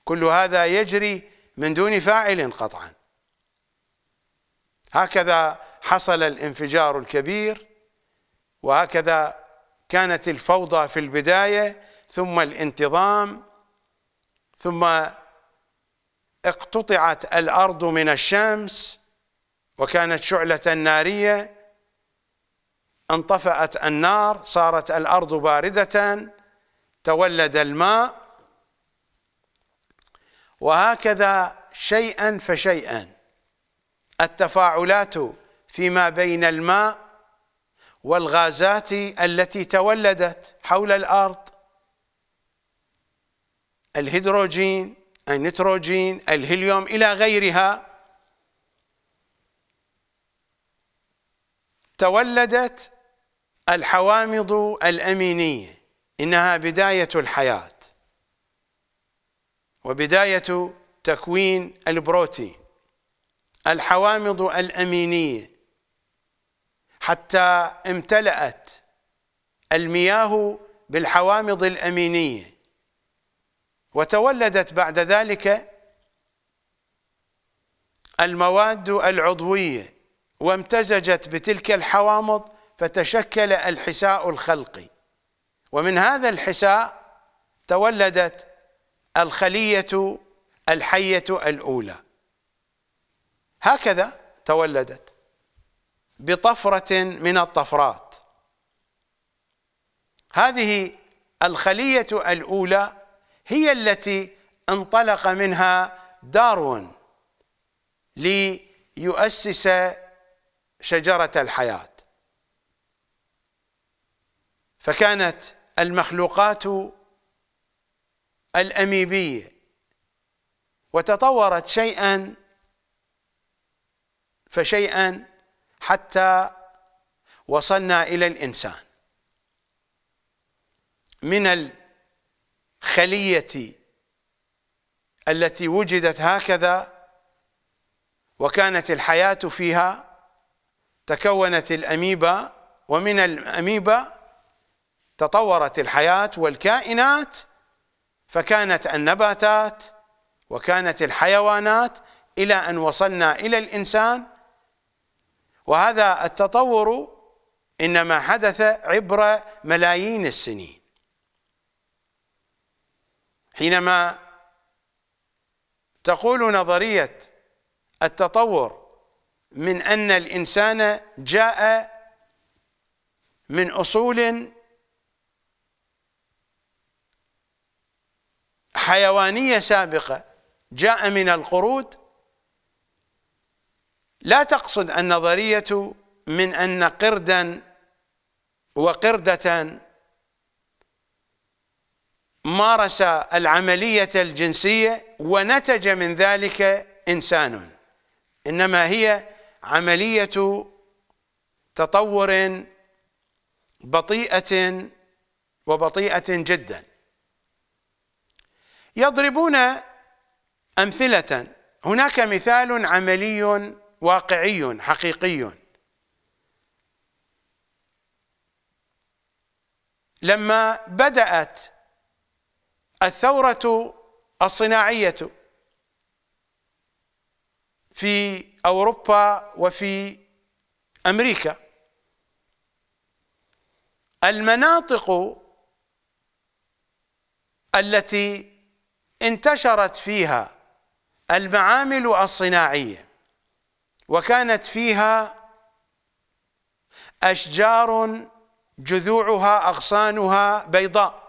كل هذا يجري من دون فاعل قطعا هكذا حصل الانفجار الكبير وهكذا كانت الفوضى في البدايه ثم الانتظام ثم اقتطعت الارض من الشمس وكانت شعله ناريه انطفأت النار صارت الارض بارده تولد الماء وهكذا شيئا فشيئا التفاعلات فيما بين الماء والغازات التي تولدت حول الأرض الهيدروجين النيتروجين الهيليوم إلى غيرها تولدت الحوامض الأمينية إنها بداية الحياة وبداية تكوين البروتين الحوامض الأمينية حتى امتلأت المياه بالحوامض الأمينية وتولدت بعد ذلك المواد العضوية وامتزجت بتلك الحوامض فتشكل الحساء الخلقي ومن هذا الحساء تولدت الخلية الحية الأولى هكذا تولدت بطفرة من الطفرات هذه الخلية الأولى هي التي انطلق منها داروين ليؤسس شجرة الحياة فكانت المخلوقات الأميبية وتطورت شيئا فشيئا حتى وصلنا إلى الإنسان من الخلية التي وجدت هكذا وكانت الحياة فيها تكونت الأميبا ومن الأميبا تطورت الحياة والكائنات فكانت النباتات وكانت الحيوانات إلى أن وصلنا إلى الإنسان وهذا التطور إنما حدث عبر ملايين السنين حينما تقول نظرية التطور من أن الإنسان جاء من أصول حيوانية سابقة جاء من القرود لا تقصد النظرية من أن قردا وقردة مارس العملية الجنسية ونتج من ذلك إنسان إنما هي عملية تطور بطيئة وبطيئة جدا يضربون أمثلة هناك مثال عملي واقعي حقيقي لما بدأت الثورة الصناعية في أوروبا وفي أمريكا المناطق التي انتشرت فيها المعامل الصناعية وكانت فيها أشجار جذوعها أغصانها بيضاء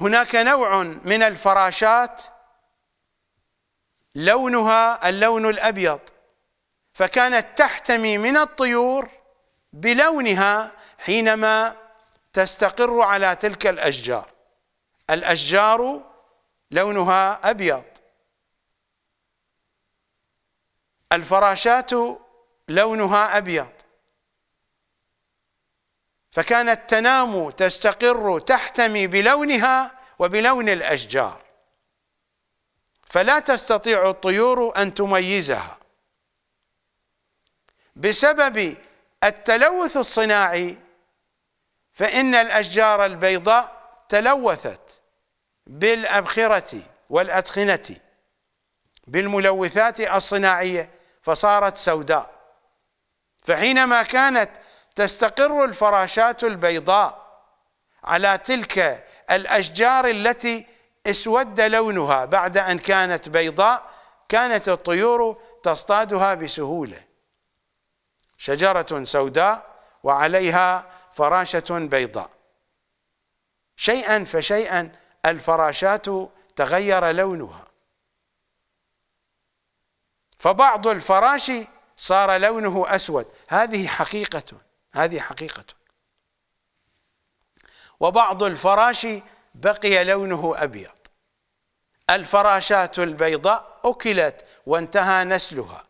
هناك نوع من الفراشات لونها اللون الأبيض فكانت تحتمي من الطيور بلونها حينما تستقر على تلك الأشجار الأشجار لونها أبيض الفراشات لونها أبيض فكانت تنام تستقر تحتمي بلونها وبلون الأشجار فلا تستطيع الطيور أن تميزها بسبب التلوث الصناعي فإن الأشجار البيضاء تلوثت بالأبخرة والأدخنة بالملوثات الصناعية فصارت سوداء فحينما كانت تستقر الفراشات البيضاء على تلك الأشجار التي اسود لونها بعد أن كانت بيضاء كانت الطيور تصطادها بسهولة شجرة سوداء وعليها فراشة بيضاء شيئا فشيئا الفراشات تغير لونها فبعض الفراش صار لونه أسود هذه حقيقة هذه حقيقة وبعض الفراش بقي لونه أبيض الفراشات البيضاء أكلت وانتهى نسلها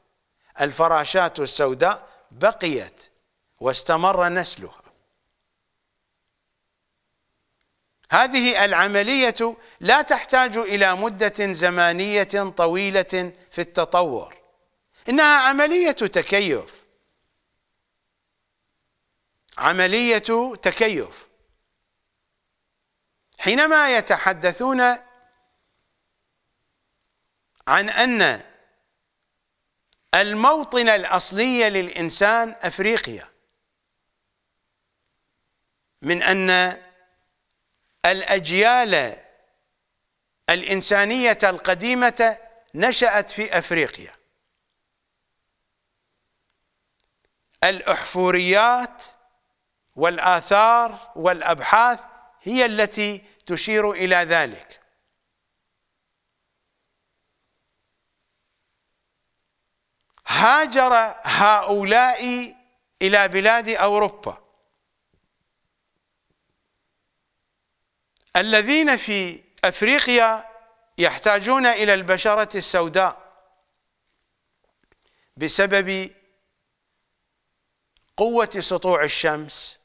الفراشات السوداء بقيت واستمر نسلها هذه العملية لا تحتاج إلى مدة زمانية طويلة في التطور إنها عملية تكيف عملية تكيف حينما يتحدثون عن أن الموطن الأصلي للإنسان أفريقيا من أن الأجيال الإنسانية القديمة نشأت في أفريقيا الأحفوريات والآثار والأبحاث هي التي تشير إلى ذلك هاجر هؤلاء إلى بلاد أوروبا الذين في أفريقيا يحتاجون إلى البشرة السوداء بسبب قوة سطوع الشمس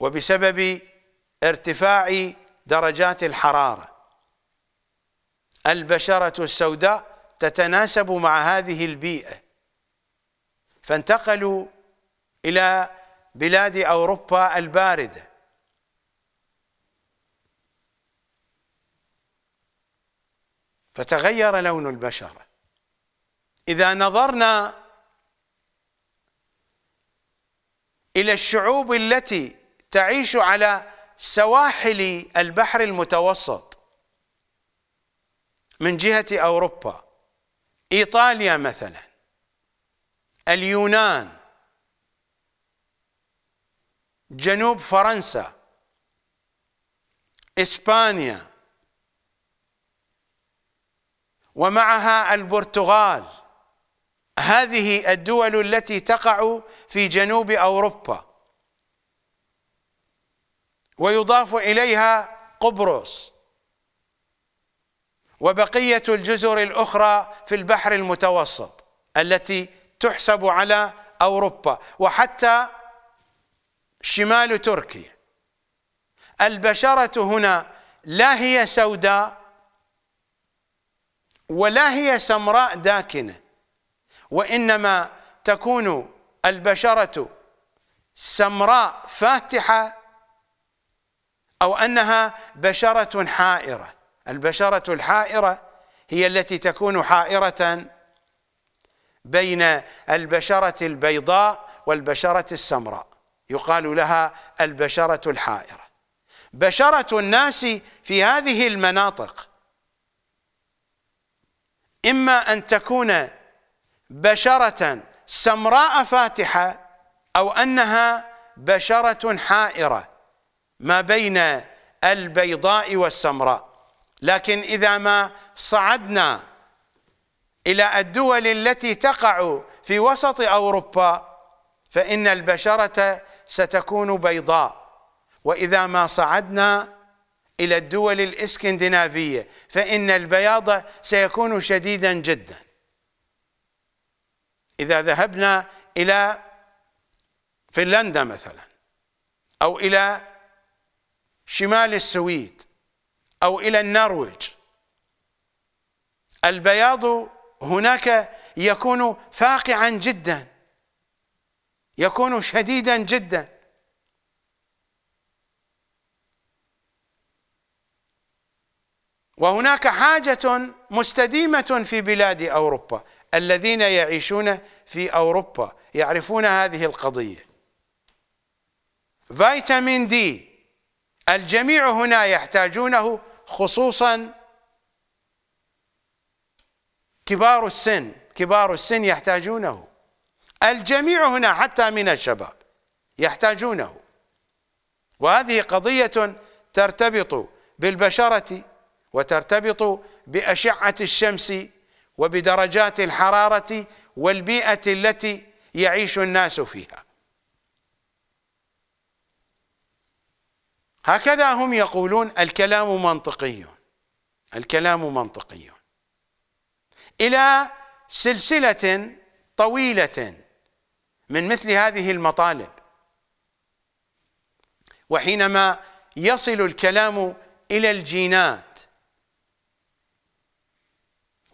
وبسبب ارتفاع درجات الحرارة البشرة السوداء تتناسب مع هذه البيئة فانتقلوا إلى بلاد أوروبا الباردة فتغير لون البشرة إذا نظرنا إلى الشعوب التي تعيش على سواحل البحر المتوسط من جهة أوروبا إيطاليا مثلا اليونان جنوب فرنسا إسبانيا ومعها البرتغال هذه الدول التي تقع في جنوب أوروبا ويضاف إليها قبرص وبقية الجزر الأخرى في البحر المتوسط التي تحسب على أوروبا وحتى شمال تركيا البشرة هنا لا هي سوداء ولا هي سمراء داكنة وإنما تكون البشرة سمراء فاتحة أو أنها بشرة حائرة البشرة الحائرة هي التي تكون حائرة بين البشرة البيضاء والبشرة السمراء يقال لها البشرة الحائرة بشرة الناس في هذه المناطق إما أن تكون بشرة سمراء فاتحة أو أنها بشرة حائرة ما بين البيضاء والسمراء لكن إذا ما صعدنا إلى الدول التي تقع في وسط أوروبا فإن البشرة ستكون بيضاء وإذا ما صعدنا إلى الدول الإسكندنافية فإن البياض سيكون شديدا جدا إذا ذهبنا إلى فنلندا مثلا أو إلى شمال السويد أو إلى النرويج البياض هناك يكون فاقعا جدا يكون شديدا جدا وهناك حاجة مستديمة في بلاد أوروبا الذين يعيشون في أوروبا يعرفون هذه القضية فيتامين دي الجميع هنا يحتاجونه خصوصا كبار السن كبار السن يحتاجونه الجميع هنا حتى من الشباب يحتاجونه وهذه قضية ترتبط بالبشرة وترتبط بأشعة الشمس وبدرجات الحرارة والبيئة التي يعيش الناس فيها هكذا هم يقولون الكلام منطقي الكلام منطقي إلى سلسلة طويلة من مثل هذه المطالب وحينما يصل الكلام إلى الجينات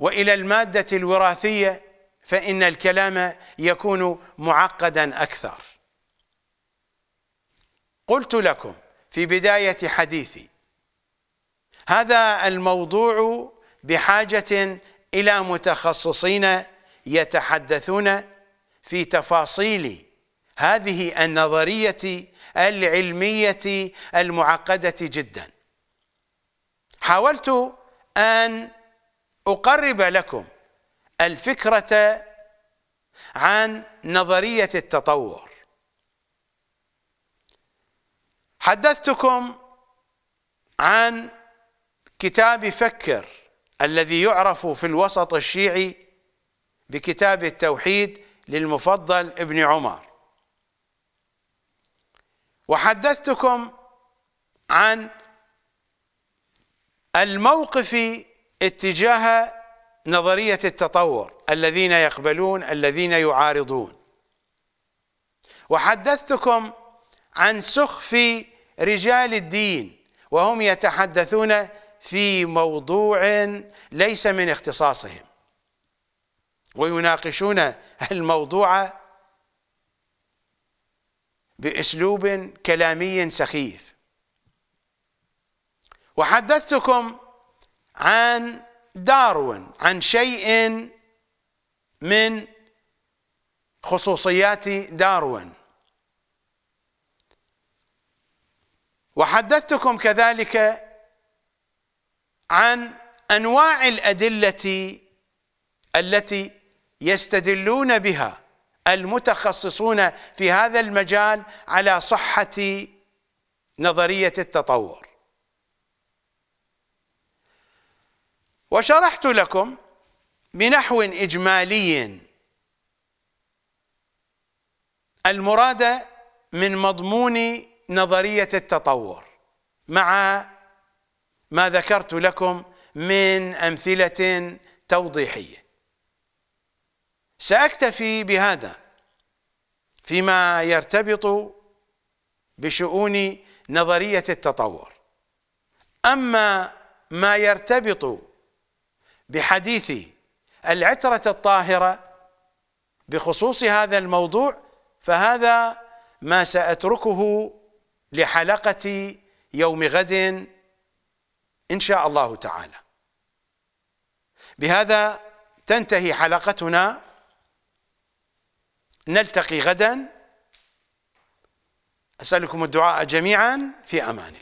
والى الماده الوراثيه فان الكلام يكون معقدا اكثر قلت لكم في بدايه حديثي هذا الموضوع بحاجه الى متخصصين يتحدثون في تفاصيل هذه النظريه العلميه المعقده جدا حاولت ان أقرب لكم الفكرة عن نظرية التطور حدثتكم عن كتاب فكر الذي يعرف في الوسط الشيعي بكتاب التوحيد للمفضل ابن عمر وحدثتكم عن الموقف اتجاه نظرية التطور الذين يقبلون الذين يعارضون وحدثتكم عن سخف رجال الدين وهم يتحدثون في موضوع ليس من اختصاصهم ويناقشون الموضوع باسلوب كلامي سخيف وحدثتكم عن داروين عن شيء من خصوصيات داروين وحدثتكم كذلك عن انواع الادله التي يستدلون بها المتخصصون في هذا المجال على صحه نظريه التطور وشرحت لكم بنحو إجمالي المراد من مضمون نظرية التطور مع ما ذكرت لكم من أمثلة توضيحية سأكتفي بهذا فيما يرتبط بشؤون نظرية التطور أما ما يرتبط بحديث العترة الطاهرة بخصوص هذا الموضوع فهذا ما سأتركه لحلقة يوم غد إن شاء الله تعالى بهذا تنتهي حلقتنا نلتقي غدا أسألكم الدعاء جميعا في أمان الله